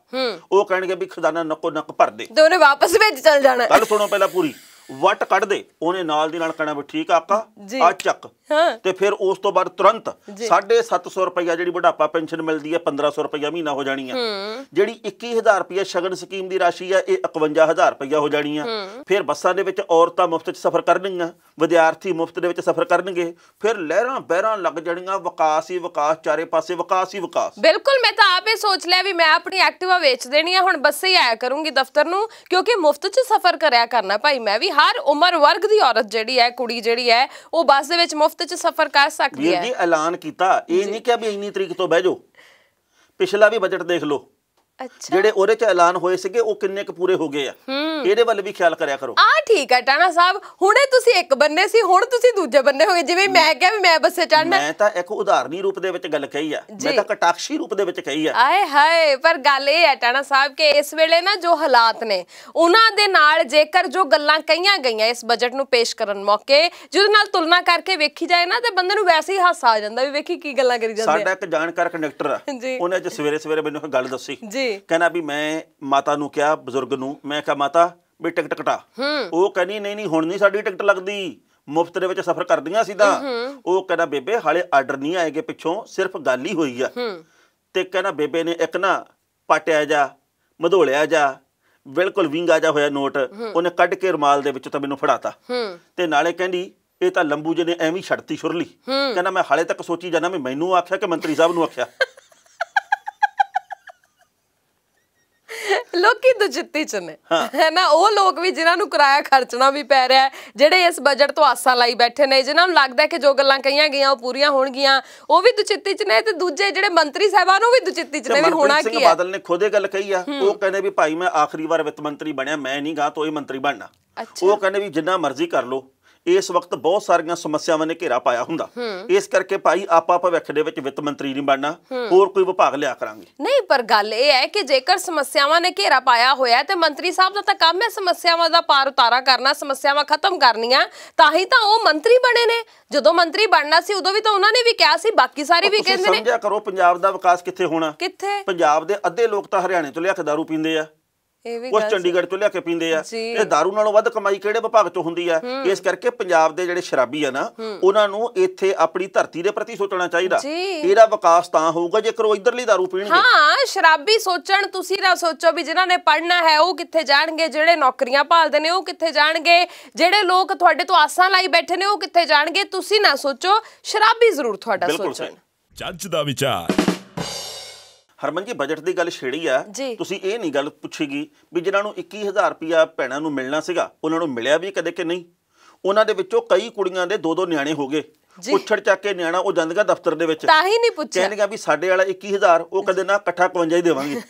ਉਹ ਕਹਿਣਗੇ ਵੀ ਖਜ਼ਾਨਾ ਨਕੋ ਨਕ ਭਰ ਦੇ ਤੇ ਉਹਨੇ ਵਾਪਸ ਭੇਜ ਚਲ ਜਾਣਾ ਗੱਲ ਸੁਣੋ ਪਹਿਲਾਂ ਪੂਰੀ ਵਟ ਕੱਢ ਦੇ ਉਹਨੇ ਨਾਲ ਦੀ ਨਾਲ ਕਹਿਣਾ ਵੀ ਠੀਕ ਆਕਾ ਆ ਚੱਕ ਤੇ ਫਿਰ ਉਸ ਤੋਂ ਬਾਅਦ ਤੁਰੰਤ 750 ਰੁਪਇਆ ਜਿਹੜੀ ਬੁਢਾਪਾ ਪੈਨਸ਼ਨ ਮਿਲਦੀ ਹੈ 1500 ਰੁਪਇਆ ਮਹੀਨਾ ਹੋ ਜਾਣੀ ਹੈ ਜਿਹੜੀ 21000 ਰੁਪਇਆ ਸ਼ਗਨ ਸਕੀਮ ਦੀ ਰਾਸ਼ੀ ਹੈ ਇਹ 51000 ਰੁਪਇਆ ਹੋ ਜਾਣੀ ਹੈ ਫਿਰ ਬੱਸਾਂ ਦੇ ਵਿੱਚ ਔਰਤਾਂ ਮੁਫਤ 'ਚ ਸਫ਼ਰ ਕਰਨਗੀਆਂ ਵਿਦਿਆਰਥੀ ਮੁਫਤ ਦੇ ਵਿੱਚ ਸਫ਼ਰ ਕਰਨਗੇ ਫਿਰ ਲਹਿਰਾਂ ਬਹਿਰਾਂ ਲੱਗ ਜਾਣੀਆਂ ਵਿਕਾਸ ਹੀ ਵਿਕਾਸ ਚਾਰੇ ਪਾਸੇ ਵਿਕਾਸ ਹੀ ਵਿਕਾਸ ਬਿਲਕੁਲ ਮੈਂ ਤਾਂ ਆਪੇ ਸੋਚ ਲਿਆ ਵੀ ਮੈਂ ਆਪਣੀ ਐਕਟਿਵਾ ਵੇਚ ਦੇਣੀ ਆ ਹੁਣ ਬੱਸੇ ਹੀ ਆਇਆ ਕਰੂੰਗੀ ਦਫ਼ਤਰ ਨੂੰ ਕਿਉਂਕਿ ਮੁਫਤ 'ਚ ਸਫ਼ਰ ਕਰਿਆ ਕਰਨਾ ਭਾਈ ਮੈਂ ਵੀ ਹਰ ਉਮਰ ਵਰਗ ਦੀ ਔਰਤ ਜਿਹੜੀ ਹੈ ਕੁੜੀ ਜਿਹੜੀ ਹੈ ਉਹ ਬੱਸ ਦੇ ਵਿੱਚ ਮੁਫਤ 'ਚ ਸਫ਼ਰ ਕਰ ਸਕਦੀ ਹੈ ਜੀ ਐਲਾਨ ਕੀਤਾ ਇਹ ਨਹੀਂ ਕਿ ਵੀ ਇੰਨੀ ਤਰੀਕ ਤੋਂ ਬਹਿ ਜਾਓ ਪਿਛਲਾ ਵੀ ਬਜਟ ਦੇਖ ਲਓ ਜਿਹੜੇ ਉਹਦੇ ਚ ਐਲਾਨ ਹੋਏ ਸੀਗੇ ਉਹ ਕਿੰਨੇ ਕੁ ਪੂਰੇ ਹੋ ਗਏ ਆ ਇਹਦੇ ਵੱਲ ਵੀ ਖਿਆਲ ਕਰਿਆ ਕਰੋ ਆ ਠੀਕ ਹੈ ਟਾਣਾ ਸਾਹਿਬ ਹੁਣੇ ਤੁਸੀਂ ਇੱਕ ਬੰਨੇ ਸੀ ਹੁਣ ਤੁਸੀਂ ਦੂਜੇ ਬੰਨੇ ਹੋ ਗਏ ਜਿਵੇਂ ਮੈਂ ਕਿਹਾ ਵੀ ਮੈਂ ਬੱਸੇ ਚੜਨਾ ਮੈਂ ਤਾਂ ਇੱਕ ਉਦਾਹਰਨੀ ਰੂਪ ਦੇ ਵਿੱਚ ਗੱਲ ਕਹੀ ਆ ਮੈਂ ਤਾਂ ਕਟਾਕਸ਼ੀ ਰੂਪ ਦੇ ਵਿੱਚ ਕਹੀ ਆ ਆਏ ਹਾਏ ਪਰ ਗੱਲ ਇਹ ਹੈ ਟਾਣਾ ਸਾਹਿਬ ਕਿ ਇਸ ਵੇਲੇ ਨਾ ਜੋ ਹਾਲਾਤ ਨੇ ਉਹਨਾਂ ਦੇ ਨਾਲ ਜੇਕਰ ਜੋ ਗੱਲਾਂ ਕਹੀਆਂ ਗਈਆਂ ਇਸ ਬਜਟ ਨੂੰ ਪੇਸ਼ ਕਰਨ ਮੌਕੇ ਜਿਹਦੇ ਨਾਲ ਤੁਲਨਾ ਕਰਕੇ ਵੇਖੀ ਜਾਏ ਨਾ ਤੇ ਬੰਦੇ ਨੂੰ ਵੈਸੇ ਹੀ ਹਾਸਾ ਆ ਜਾਂਦਾ ਵੀ ਵੇਖੀ ਕੀ ਗੱਲਾਂ ਕਰੀ ਜਾਂਦੇ ਸਾਡਾ ਇੱਕ ਜਾਣਕਾਰ ਕੰਡਕਟਰ ਆ ਉਹਨੇ ਅੱਜ ਸਵੇਰੇ ਸਵੇਰੇ ਮੈਨੂੰ ਇੱਕ ਗੱਲ ਦੱਸੀ ਜੀ ਕਹਿੰਦਾ ਵੀ ਮੈਂ ਮਾਤਾ ਨੂੰ ਕਿਹਾ ਬਜ਼ੁਰਗ ਨੂੰ ਮੈਂ ਕਿਹਾ ਮਾਤਾ ਵੀ ਟਿਕਟ ਕਟਾ ਉਹ ਕਹਿੰਦੀ ਨਹੀਂ ਨਹੀਂ ਹੁਣ ਨਹੀਂ ਸਾਡੀ ਟਿਕਟ ਲੱਗਦੀ ਮੁਫਤ ਦੇ ਵਿੱਚ ਸਫ਼ਰ ਕਰਦੀਆਂ ਸੀ ਤਾਂ ਉਹ ਕਹਿੰਦਾ ਬੇਬੇ ਹਾਲੇ ਆਰਡਰ ਨਹੀਂ ਆਏਗੇ ਪਿੱਛੋਂ ਸਿਰਫ ਗੱਲ ਹੀ ਹੋਈ ਆ ਤੇ ਕਹਿੰਦਾ ਬੇਬੇ ਨੇ ਇੱਕ ਨਾ ਪਟਿਆ ਜਾ ਮਧੋਲਿਆ ਜਾ ਬਿਲਕੁਲ ਵਿੰਗਾ ਜਾ ਹੋਇਆ ਨੋਟ ਉਹਨੇ ਕੱਢ ਕੇ ਰਮਾਲ ਦੇ ਵਿੱਚੋਂ ਤਾਂ ਮੈਨੂੰ ਫੜਾਤਾ ਤੇ ਨਾਲੇ ਕਹਿੰਦੀ ਇਹ ਤਾਂ ਲੰਬੂ ਜੀ ਨੇ ਐਵੇਂ ਛੱਡਤੀ ਸ਼ੁਰਲੀ ਕਹਿੰਦਾ ਮੈਂ ਹਾਲੇ ਤੱਕ ਸੋਚੀ ਜਾਣਾ ਵੀ ਮੈਨੂੰ ਆਖਿਆ ਕਿ ਮੰਤਰੀ ਸਾਹਿਬ ਨੂੰ ਆਖਿਆ ਲੋਕੀ ਜਿੱਤੇ ਚ ਨੇ ਹੈ ਨਾ ਉਹ ਲੋਕ ਵੀ ਜਿਨ੍ਹਾਂ ਨੂੰ ਕਿਰਾਇਆ ਖਰਚਣਾ ਵੀ ਪੈ ਰਿਹਾ ਜਿਹੜੇ ਇਸ ਬਜਟ ਤੋਂ ਆਸਾਂ ਲਾਈ ਬੈਠੇ ਨੇ ਜਿਨ੍ਹਾਂ ਨੂੰ ਲੱਗਦਾ ਕਿ ਜੋ ਗੱਲਾਂ ਕਹੀਆਂ ਗਈਆਂ ਉਹ ਪੂਰੀਆਂ ਹੋਣਗੀਆਂ ਉਹ ਵੀ ਦੁਚਿੱਤੀ ਚ ਨੇ ਤੇ ਦੂਜੇ ਜਿਹੜੇ ਮੰਤਰੀ ਸਾਹਿਬਾਂ ਨੂੰ ਵੀ ਦੁਚਿੱਤੀ ਚ ਨੇ ਵੀ ਹੋਣਾ ਕੀ ਹੈ ਬਾਦਲ ਨੇ ਖੁਦ ਇਹ ਗੱਲ ਕਹੀ ਆ ਉਹ ਕਹਿੰਦੇ ਵੀ ਭਾਈ ਮੈਂ ਆਖਰੀ ਵਾਰ ਵਿੱਤ ਮੰਤਰੀ ਬਣਿਆ ਮੈਂ ਨਹੀਂ ਗਾ ਤੋਂ ਇਹ ਮੰਤਰੀ ਬਣਨਾ ਉਹ ਕਹਿੰਦੇ ਵੀ ਜਿੰਨਾ ਮਰਜ਼ੀ ਕਰ ਲੋ ਇਸ ਵਕਤ ਬਹੁਤ ਸਾਰੀਆਂ ਸਮੱਸਿਆਵਾਂ ਨੇ ਘੇਰਾ ਪਾਇਆ ਹੁੰਦਾ ਇਸ ਕਰਕੇ ਭਾਈ ਆਪਾਂ ਭਵਿੱਖ ਦੇ ਵਿੱਚ ਵਿੱਤ ਮੰਤਰੀ ਨਹੀਂ ਬਣਨਾ ਹੋਰ ਕੋਈ ਵਿਭਾਗ ਲਿਆ ਕਰਾਂਗੇ ਨਹੀਂ ਪਰ ਗੱਲ ਇਹ ਹੈ ਕਿ ਜੇਕਰ ਸਮੱਸਿਆਵਾਂ ਨੇ ਘੇਰਾ ਪਾਇਆ ਹੋਇਆ ਤੇ ਮੰਤਰੀ ਸਾਹਿਬ ਦਾ ਤਾਂ ਕੰਮ ਹੈ ਸਮੱਸਿਆਵਾਂ ਦਾ ਪਾਰ ਉਤਾਰਾ ਕਰਨਾ ਸਮੱਸਿਆਵਾਂ ਖਤਮ ਕਰਨੀਆਂ ਤਾਂ ਹੀ ਤਾਂ ਉਹ ਮੰਤਰੀ ਬਣੇ ਨੇ ਜਦੋਂ ਮੰਤਰੀ ਬਣਨਾ ਸੀ ਉਦੋਂ ਵੀ ਤਾਂ ਉਹਨਾਂ ਨੇ ਵੀ ਕਿਹਾ ਸੀ ਬਾਕੀ ਸਾਰੇ ਵੀ ਕਹਿੰਦੇ ਨੇ ਸਮਝਿਆ ਕਰੋ ਪੰਜਾਬ ਦਾ ਵਿਕਾਸ ਕਿੱਥੇ ਹੋਣਾ ਕਿੱਥੇ ਪੰਜਾਬ ਦੇ ਅੱਧੇ ਲੋਕ ਤਾਂ ਹਰਿਆਣੇ ਤੋਂ ਲਿਆ ਕੇ ਦਾਰੂ ਪੀਂਦੇ ਆ ਉਸ ਚੰਡੀਗੜ੍ਹ ਤੋਂ ਲਿਆ ਕੇ ਪੀਂਦੇ ਆ ਇਹ दारू ਨਾਲੋਂ ਵੱਧ ਕਮਾਈ ਕਿਹੜੇ ਵਿਭਾਗ ਤੋਂ ਹੁੰਦੀ ਆ ਇਸ ਕਰਕੇ ਪੰਜਾਬ ਦੇ ਜਿਹੜੇ ਸ਼ਰਾਬੀ ਆ ਨਾ ਉਹਨਾਂ ਨੂੰ ਇੱਥੇ ਆਪਣੀ ਧਰਤੀ ਦੇ ਪ੍ਰਤੀ ਸੋਚਣਾ ਚਾਹੀਦਾ ਇਹਦਾ ਵਿਕਾਸ ਤਾਂ ਹੋਊਗਾ ਜੇਕਰ ਉਹ ਇਧਰਲੀ दारू ਪੀਣਗੇ ਹਾਂ ਸ਼ਰਾਬੀ ਸੋਚਣ ਤੁਸੀਂ ਨਾ ਸੋਚੋ ਵੀ ਜਿਨ੍ਹਾਂ ਨੇ ਪੜ੍ਹਨਾ ਹੈ ਉਹ ਕਿੱਥੇ ਜਾਣਗੇ ਜਿਹੜੇ ਨੌਕਰੀਆਂ ਭਾਲਦੇ ਨੇ ਉਹ ਕਿੱਥੇ ਜਾਣਗੇ ਜਿਹੜੇ ਲੋਕ ਤੁਹਾਡੇ ਤੋਂ ਆਸਾਂ ਲਾਈ ਬੈਠੇ ਨੇ ਉਹ ਕਿੱਥੇ ਜਾਣਗੇ ਤੁਸੀਂ ਨਾ ਸੋਚੋ ਸ਼ਰਾਬੀ ਜ਼ਰੂਰ ਤੁਹਾਡਾ ਸੋਚਣ ਜੱਜ ਦਾ ਵਿਚਾਰ ਹਰਮਨ ਜੀ ਬਜਟ ਦੀ ਗੱਲ ਛੇੜੀ ਆ ਤੁਸੀਂ ਇਹ ਨਹੀਂ ਗੱਲ ਪੁੱਛੀਗੀ ਵੀ ਜਿਨ੍ਹਾਂ ਨੂੰ 21000 ਰੁਪਿਆ ਭੈਣਾਂ ਨੂੰ ਮਿਲਣਾ ਸੀਗਾ ਉਹਨਾਂ ਨੂੰ ਮਿਲਿਆ ਵੀ ਕਦੇ ਕਿ ਨਹੀਂ ਉਹਨਾਂ ਦੇ ਵਿੱਚੋਂ ਕਈ ਕੁੜੀਆਂ ਦੇ ਦੋ ਦੋ ਨਿਆਣੇ ਹੋ ਗਏ ਉੱਛੜ ਚੱਕ ਕੇ ਨਿਆਣਾ ਉਹ ਜਾਂਦੀਆਂ ਦਫ਼ਤਰ ਦੇ ਵਿੱਚ ਤਾਂ ਹੀ ਨਹੀਂ ਪੁੱਛਿਆ ਕਹਿੰਦੀਆਂ ਵੀ ਸਾਡੇ ਵਾਲਾ 21000 ਉਹ ਕਦੇ ਨਾ ਇਕੱਠਾ 52 ਹੀ ਦੇਵਾਂਗੇ [LAUGHS]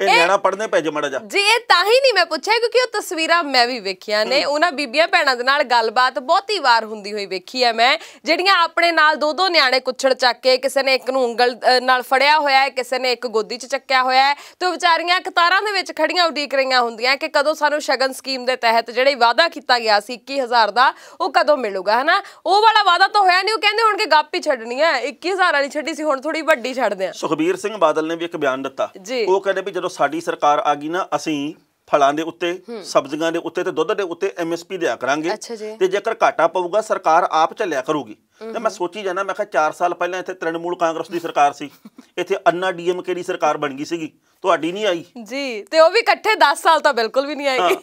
ਇਹ ਲੈਣਾ ਪੜਨੇ ਪੈ ਜਾ ਮੜਾ ਜਾ ਜੀ ਇਹ ਤਾਂ ਹੀ ਨਹੀਂ ਮੈਂ ਪੁੱਛਿਆ ਕਿਉਂਕਿ ਉਹ ਤਸਵੀਰਾਂ ਮੈਂ ਵੀ ਵੇਖੀਆਂ ਨੇ ਉਹਨਾਂ ਬੀਬੀਆਂ ਭੈਣਾਂ ਦੇ ਨਾਲ ਗੱਲਬਾਤ ਬਹੁਤੀ ਵਾਰ ਹੁੰਦੀ ਹੋਈ ਵੇਖੀ ਹੈ ਮੈਂ ਜਿਹੜੀਆਂ ਆਪਣੇ ਨਾਲ ਦੋ ਦੋ ਨਿਆਣੇ ਕੁੱਛੜ ਚੱਕ ਕੇ ਕਿਸੇ ਨੇ ਇੱਕ ਨੂੰ ਉਂਗਲ ਨਾਲ ਫੜਿਆ ਹੋਇਆ ਹੈ ਕਿਸੇ ਨੇ ਇੱਕ ਗੋਦੀ 'ਚ ਚੱਕਿਆ ਹੋਇਆ ਹੈ ਤੇ ਵਿਚਾਰੀਆਂ ਕਤਾਰਾਂ ਦੇ ਵਿੱਚ ਖੜੀਆਂ ਉਡੀਕ ਰਹੀਆਂ ਹੁੰਦੀਆਂ ਕਿ ਕਦੋਂ ਸਾਨੂੰ ਸ਼ਗਨ ਸਕੀਮ ਦੇ ਤਹਿਤ ਜਿਹੜੇ ਵਾਅਦਾ ਕੀਤਾ ਗਿਆ ਸੀ 21000 ਦਾ ਉਹ ਕਦੋਂ ਮਿਲੂਗਾ ਹਨਾ ਉਹ ਵਾਲਾ ਵਾਅਦਾ ਤਾਂ ਹੋਇਆ ਨਹੀਂ ਉਹ ਕਹਿੰਦੇ ਹੁਣ ਕਿ ਗੱਪ ਹੀ ਛੱਡਣੀ ਹੈ 21000 ਵਾਲੀ ਛੱਡੀ ਸੀ ਹੁਣ ਥੋੜੀ ਵੱਡੀ ਛੱਡਦੇ ਆ ਸੁਖਬੀਰ ਸਿੰਘ ਬਾਦਲ ਨੇ ਵੀ ਇੱਕ ਬਿਆਨ ਦਿੱਤਾ ਉਹ ਕਹਿੰਦੇ ਵੀ ਜਦੋਂ ਸਾਡੀ ਸਰਕਾਰ ਆ ਗਈ ਨਾ ਅਸੀਂ ਫਲਾਂ ਦੇ ਉੱਤੇ ਸਬਜ਼ੀਆਂ ਦੇ ਉੱਤੇ ਤੇ ਦੁੱਧ ਦੇ ਉੱਤੇ ਐਮਐਸਪੀ ਦਿਆ ਕਰਾਂਗੇ ਤੇ ਜੇਕਰ ਘਾਟਾ ਪਊਗਾ ਸਰਕਾਰ ਆਪ ਚੱਲਿਆ ਕਰੂਗੀ ਤੇ ਮੈਂ ਸੋਚੀ ਜਾਂਦਾ ਮੈਂ ਕਿਹਾ 4 ਸਾਲ ਪਹਿਲਾਂ ਇੱਥੇ ਤ੍ਰਿਣਮੂਲ ਕਾਂਗਰਸ ਦੀ ਸਰਕਾਰ ਸੀ ਇੱਥੇ ਅੰਨਾ ਡੀਐਮਕੇ ਦੀ ਸਰਕਾਰ ਬਣ ਗਈ ਸੀਗੀ ਤੁਹਾਡੀ ਨਹੀਂ ਆਈ ਜੀ ਤੇ ਉਹ ਵੀ ਇਕੱਠੇ 10 ਸਾਲ ਤਾਂ ਬਿਲਕੁਲ ਵੀ ਨਹੀਂ ਆਏਗੀ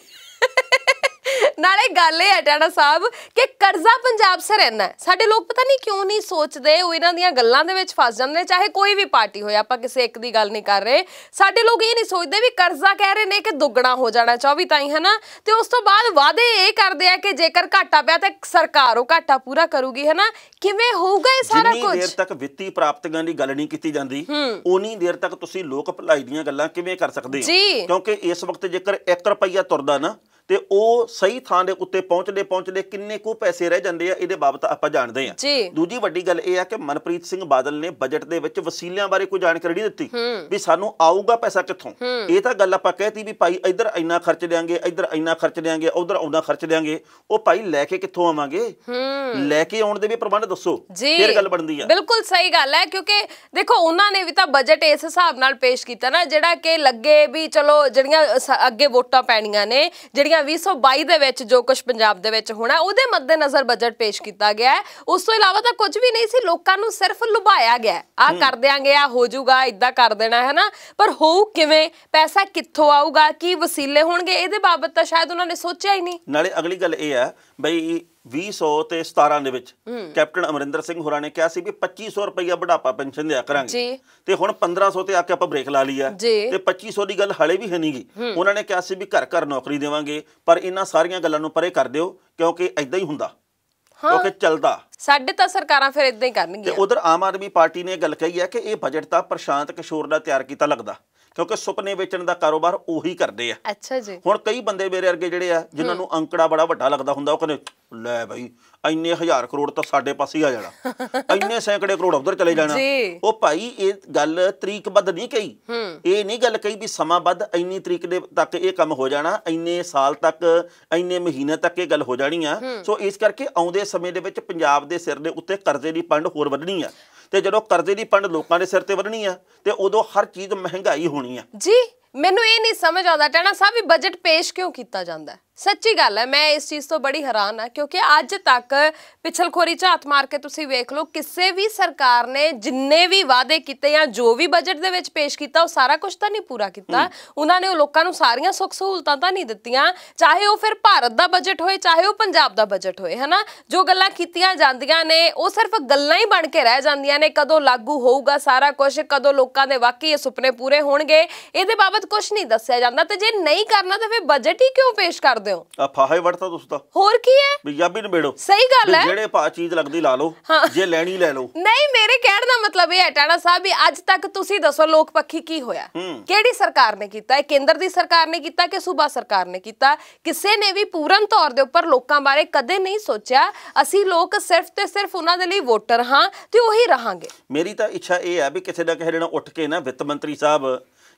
ਨਾਲੇ ਗੱਲ ਇਹ ਹੈ ਟਾਣਾ ਸਾਹਿਬ ਕਿ ਕਰਜ਼ਾ ਪੰਜਾਬ ਸਰ ਰਹਿਣਾ ਸਾਡੇ ਲੋਕ ਪਤਾ ਨਹੀਂ ਕਿਉਂ ਨਹੀਂ ਸੋਚਦੇ ਉਹ ਇਹਨਾਂ ਦੀਆਂ ਗੱਲਾਂ ਦੇ ਵਿੱਚ ਫਸ ਜਾਂਦੇ ਨੇ ਚਾਹੇ ਕੋਈ ਵੀ ਪਾਰਟੀ ਹੋਏ ਆਪਾਂ ਕਿਸੇ ਇੱਕ ਦੀ ਗੱਲ ਨਹੀਂ ਕਰ ਰਹੇ ਸਾਡੇ ਲੋਕ ਇਹ ਨਹੀਂ ਸੋਚਦੇ ਵੀ ਕਰਜ਼ਾ ਕਹਿ ਰਹੇ ਨੇ ਕਿ ਦੁੱਗਣਾ ਹੋ ਜਾਣਾ 24 ਤਾਈ ਹਨਾ ਤੇ ਉਸ ਤੋਂ ਬਾਅਦ ਵਾਅਦੇ ਇਹ ਕਰਦੇ ਆ ਕਿ ਜੇਕਰ ਘਾਟਾ ਪਿਆ ਤਾਂ ਸਰਕਾਰ ਉਹ ਘਾਟਾ ਪੂਰਾ ਕਰੂਗੀ ਹਨਾ ਕਿਵੇਂ ਹੋਊਗਾ ਇਹ ਸਾਰਾ ਕੁਝ ਜਿੰਨੀ ਦੇਰ ਤੱਕ ਵਿੱਤੀ ਪ੍ਰਾਪਤੀਆਂ ਦੀ ਗੱਲ ਨਹੀਂ ਕੀਤੀ ਜਾਂਦੀ ਉਨੀ ਦੇਰ ਤੱਕ ਤੁਸੀਂ ਲੋਕ ਭਲਾਈ ਦੀਆਂ ਗੱਲਾਂ ਕਿਵੇਂ ਕਰ ਸਕਦੇ ਹੋ ਕਿਉਂਕਿ ਇਸ ਵਕਤ ਜੇਕਰ 1 ਰੁਪਈਆ ਤੁਰਦਾ ਨਾ ਤੇ ਉਹ ਸਹੀ ਥਾਂ ਦੇ ਉੱਤੇ ਪਹੁੰਚਦੇ ਪਹੁੰਚਦੇ ਕਿੰਨੇ ਕੋ ਪੈਸੇ ਰਹਿ ਜਾਂਦੇ ਆ ਇਹਦੇ ਬਾਬਤ ਆਪਾਂ ਜਾਣਦੇ ਆ ਦੂਜੀ ਵੱਡੀ ਗੱਲ ਇਹ ਆ ਕਿ ਮਨਪ੍ਰੀਤ ਸਿੰਘ ਬਾਦਲ ਨੇ ਬਜਟ ਦੇ ਵਿੱਚ ਵਸੀਲਿਆਂ ਬਾਰੇ ਕੋਈ ਜਾਣਕਾਰੀ ਨਹੀਂ ਦਿੱਤੀ ਵੀ ਸਾਨੂੰ ਆਊਗਾ ਪੈਸਾ ਕਿੱਥੋਂ ਇਹ ਤਾਂ ਗੱਲ ਆਪਾਂ ਕਹਿਤੀ ਵੀ ਭਾਈ ਇੱਧਰ ਇੰਨਾ ਖਰਚ ਦੇਾਂਗੇ ਇੱਧਰ ਇੰਨਾ ਖਰਚ ਦੇਾਂਗੇ ਉਧਰ ਆਉਂਦਾ ਖਰਚ ਦੇਾਂਗੇ ਉਹ ਭਾਈ ਲੈ ਕੇ ਕਿੱਥੋਂ ਆਵਾਂਗੇ ਲੈ ਕੇ ਆਉਣ ਦੇ ਵੀ ਪ੍ਰਬੰਧ ਦੱਸੋ ਫਿਰ ਗੱਲ ਬਣਦੀ ਆ ਬਿਲਕੁਲ ਸਹੀ ਗੱਲ ਹੈ ਕਿਉਂਕਿ ਦੇਖੋ ਉਹਨਾਂ ਨੇ ਵੀ ਤਾਂ ਬਜਟ ਇਸ ਹਿਸਾਬ ਨਾਲ ਪੇਸ਼ ਕੀਤਾ ਨਾ ਜਿਹੜਾ ਕਿ ਲੱਗੇ ਵੀ ਚਲੋ ਜਿਹੜੀਆਂ ਅੱਗੇ ਵੋਟਾਂ ਪੈਣੀਆਂ ਨੇ ਜਿਹੜੀਆਂ 2022 ਦੇ ਵਿੱਚ ਜੋ ਕੁਝ ਪੰਜਾਬ ਦੇ ਵਿੱਚ ਹੋਣਾ ਉਹਦੇ ਮੱਦੇਨਜ਼ਰ ਬਜਟ ਪੇਸ਼ ਕੀਤਾ ਗਿਆ ਉਸ ਤੋਂ ਇਲਾਵਾ ਤਾਂ ਕੁਝ ਵੀ ਨਹੀਂ ਸੀ ਲੋਕਾਂ ਨੂੰ ਸਿਰਫ ਲੁਭਾਇਆ ਗਿਆ ਆ ਕਰ ਦੇਾਂਗੇ ਆ ਹੋ ਜਾਊਗਾ ਇਦਾਂ ਕਰ ਦੇਣਾ ਹੈ ਨਾ ਪਰ ਹੋਊ ਕਿਵੇਂ ਪੈਸਾ ਕਿੱਥੋਂ ਆਊਗਾ ਕੀ ਵਸੀਲੇ ਹੋਣਗੇ ਇਹਦੇ ਬਾਬਤ ਤਾਂ ਸ਼ਾਇਦ ਉਹਨਾਂ ਨੇ ਸੋਚਿਆ ਹੀ ਨਹੀਂ ਨਾਲੇ ਅਗਲੀ ਗੱਲ ਇਹ ਆ ਬਈ 2000 ਤੇ 17 ਦੇ ਵਿੱਚ ਕੈਪਟਨ ਅਮਰਿੰਦਰ ਸਿੰਘ ਹੋਰਾਂ ਨੇ ਕਿਹਾ ਸੀ ਵੀ 2500 ਰੁਪਈਆ ਬੁਢਾਪਾ ਪੈਨਸ਼ਨ ਦਿਆ ਕਰਾਂਗੇ ਤੇ ਹੁਣ 1500 ਤੇ ਆ ਕੇ ਆਪਾਂ ਬ੍ਰੇਕ ਲਾ ਲਈ ਆ ਤੇ 2500 ਦੀ ਗੱਲ ਹਲੇ ਵੀ ਹੈ ਨਹੀਂਗੀ ਉਹਨਾਂ ਨੇ ਕਿਹਾ ਸੀ ਵੀ ਘਰ ਘਰ ਨੌਕਰੀ ਦੇਵਾਂਗੇ ਪਰ ਇਹਨਾਂ ਸਾਰੀਆਂ ਗੱਲਾਂ ਨੂੰ ਪਰੇ ਕਰ ਦਿਓ ਕਿਉਂਕਿ ਐਦਾਂ ਹੀ ਹੁੰਦਾ ਕਿਉਂਕਿ ਚੱਲਦਾ ਸਾਡੇ ਤਾਂ ਸਰਕਾਰਾਂ ਫਿਰ ਇਦਾਂ ਹੀ ਕਰਨਗੀਆਂ ਤੇ ਉਧਰ ਆਮ ਆਦਮੀ ਪਾਰਟੀ ਨੇ ਗੱਲ ਕਹੀ ਹੈ ਕਿ ਇਹ ਬਜਟ ਤਾਂ ਪ੍ਰਸ਼ਾਂਤ ਕਿਸ਼ੋਰ ਦਾ ਤਿਆਰ ਕੀਤਾ ਲੱਗਦਾ ਕਿਉਂਕਿ ਸੁਪਨੇ ਵੇਚਣ ਦਾ ਕਾਰੋਬਾਰ ਉਹੀ ਕਰਦੇ ਆ ਅੱਛਾ ਜੀ ਹੁਣ ਕਈ ਬੰਦੇ ਮੇਰੇ ਵਰਗੇ ਜਿਹੜੇ ਆ ਜਿਨ੍ਹਾਂ ਨੂੰ ਅੰਕੜਾ ਬੜਾ ਵੱਡਾ ਲੱਗਦਾ ਹੁੰਦਾ ਉਹ ਕਹਿੰਦੇ ਲੈ ਭਾਈ ਇੰਨੇ ਹਜ਼ਾਰ ਕਰੋੜ ਤਾਂ ਸਾਡੇ ਪਾਸ ਹੀ ਆ ਜਾਣਾ [LAUGHS] ਇੰਨੇ ਸੈਂਕੜੇ ਕਰੋੜ ਉਧਰ ਚਲੇ ਜਾਣਾ ਉਹ ਭਾਈ ਇਹ ਗੱਲ ਤਰੀਕਬੱਧ ਨਹੀਂ ਕਹੀ ਇਹ ਨਹੀਂ ਗੱਲ ਕਹੀ ਵੀ ਬੱਧ ਇੰਨੀ ਤਰੀਕ ਦੇ ਤੱਕ ਇਹ ਕੰਮ ਹੋ ਜਾਣਾ ਇੰਨੇ ਸਾਲ ਤੱਕ ਇੰਨੇ ਮਹੀਨੇ ਤੱਕ ਇਹ ਗੱਲ ਹੋ ਜਾਣੀ ਆ ਸੋ ਇਸ ਕਰਕੇ ਆਉਂਦੇ ਸਮੇਂ ਦੇ ਵਿੱਚ ਪੰਜਾਬ ਦੇ ਸਿਰ ਦੇ ਉੱਤੇ ਕਰਜ਼ੇ ਦੀ ਪੰਡ ਹੋਰ ਵੱਧਣੀ ਆ ਤੇ ਜਦੋਂ ਕਰਜ਼ੇ ਦੀ ਪੰਡ ਲੋਕਾਂ ਦੇ ਸਿਰ ਤੇ ਵੱਢਣੀ ਆ ਤੇ ਉਦੋਂ ਹਰ ਚੀਜ਼ ਮਹਿੰਗਾਈ ਹੋਣੀ ਆ ਜੀ ਮੈਨੂੰ ਇਹ ਨਹੀਂ ਸਮਝ ਆਉਂਦਾ ਟੈਣਾ ਸਾਹਿਬ ਵੀ ਬਜਟ ਪੇਸ਼ ਕਿਉਂ ਕੀਤਾ ਜਾਂਦਾ ਸੱਚੀ ਗੱਲ ਹੈ ਮੈਂ ਇਸ ਚੀਜ਼ ਤੋਂ ਬੜੀ ਹੈਰਾਨ ਆ ਕਿਉਂਕਿ ਅੱਜ ਤੱਕ ਪਿਛਲਖੋਰੀ ਝਾਤ ਮਾਰ ਕੇ ਤੁਸੀਂ ਵੇਖ ਲਓ ਕਿਸੇ ਵੀ ਸਰਕਾਰ ਨੇ ਜਿੰਨੇ ਵੀ ਵਾਅਦੇ ਕੀਤੇ ਜਾਂ ਜੋ ਵੀ ਬਜਟ ਦੇ ਵਿੱਚ ਪੇਸ਼ ਕੀਤਾ ਉਹ ਸਾਰਾ ਕੁਝ ਤਾਂ ਨਹੀਂ ਪੂਰਾ ਕੀਤਾ ਉਹਨਾਂ ਨੇ ਉਹ ਲੋਕਾਂ ਨੂੰ ਸਾਰੀਆਂ ਸੁੱਖ ਸਹੂਲਤਾਂ ਤਾਂ ਨਹੀਂ ਦਿੱਤੀਆਂ ਚਾਹੇ ਉਹ ਫਿਰ ਭਾਰਤ ਦਾ ਬਜਟ ਹੋਏ ਚਾਹੇ ਉਹ ਪੰਜਾਬ ਦਾ ਬਜਟ ਹੋਏ ਹਨਾ ਜੋ ਗੱਲਾਂ ਕੀਤੀਆਂ ਜਾਂਦੀਆਂ ਨੇ ਉਹ ਸਿਰਫ ਗੱਲਾਂ ਹੀ ਬਣ ਕੇ ਰਹਿ ਜਾਂਦੀਆਂ ਨੇ ਕਦੋਂ ਲਾਗੂ ਹੋਊਗਾ ਸਾਰਾ ਕੁਝ ਕਦੋਂ ਲੋਕਾਂ ਦੇ ਵਾਕਈ ਇਹ ਸੁਪਨੇ ਪੂਰੇ ਹੋਣਗੇ ਇਹਦੇ ਬਾਬਤ ਬਾਬਤ ਕੁਝ ਨਹੀਂ ਦੱਸਿਆ ਜਾਂਦਾ ਤੇ ਜੇ ਨਹੀਂ ਕਰਨਾ ਤਾਂ ਫਿਰ ਬਜਟ ਹੀ ਕਿਉਂ ਪੇਸ਼ ਕਰਦੇ ਹੋ ਆ ਫਾਹੇ ਵੜਤਾ ਤੁਸੀਂ ਤਾਂ ਹੋਰ ਕੀ ਹੈ ਪੰਜਾਬੀ ਨਿਬੇੜੋ ਸਹੀ ਗੱਲ ਹੈ ਜਿਹੜੇ ਭਾ ਚੀਜ਼ ਲੱਗਦੀ ਲਾ ਲਓ ਜੇ ਲੈਣੀ ਲੈ ਲਓ ਨਹੀਂ ਮੇਰੇ ਕਹਿਣ ਦਾ ਮਤਲਬ ਇਹ ਹੈ ਟਾਣਾ ਸਾਹਿਬ ਵੀ ਅੱਜ ਤੱਕ ਤੁਸੀਂ ਦੱਸੋ ਲੋਕ ਪੱਖੀ ਕੀ ਹੋਇਆ ਕਿਹੜੀ ਸਰਕਾਰ ਨੇ ਕੀਤਾ ਹੈ ਕੇਂਦਰ ਦੀ ਸਰਕਾਰ ਨੇ ਕੀਤਾ ਕਿ ਸੂਬਾ ਸਰਕਾਰ ਨੇ ਕੀਤਾ ਕਿਸੇ ਨੇ ਵੀ ਪੂਰਨ ਤੌਰ ਦੇ ਉੱਪਰ ਲੋਕਾਂ ਬਾਰੇ ਕਦੇ ਨਹੀਂ ਸੋਚਿਆ ਅਸੀਂ ਲੋਕ ਸਿਰਫ ਤੇ ਸਿਰਫ ਉਹਨਾਂ ਦੇ ਲਈ ਵੋਟਰ ਹਾਂ ਤੇ ਉਹੀ ਰਹਾਂਗੇ ਮੇਰੀ ਤਾਂ ਇੱਛਾ ਇਹ ਹੈ ਵੀ ਕਿਸੇ ਨਾ ਕਿਸੇ ਦਿਨ ਉੱਠ ਕੇ ਨਾ ਵਿੱਤ ਮੰਤਰੀ ਸਾਹਿਬ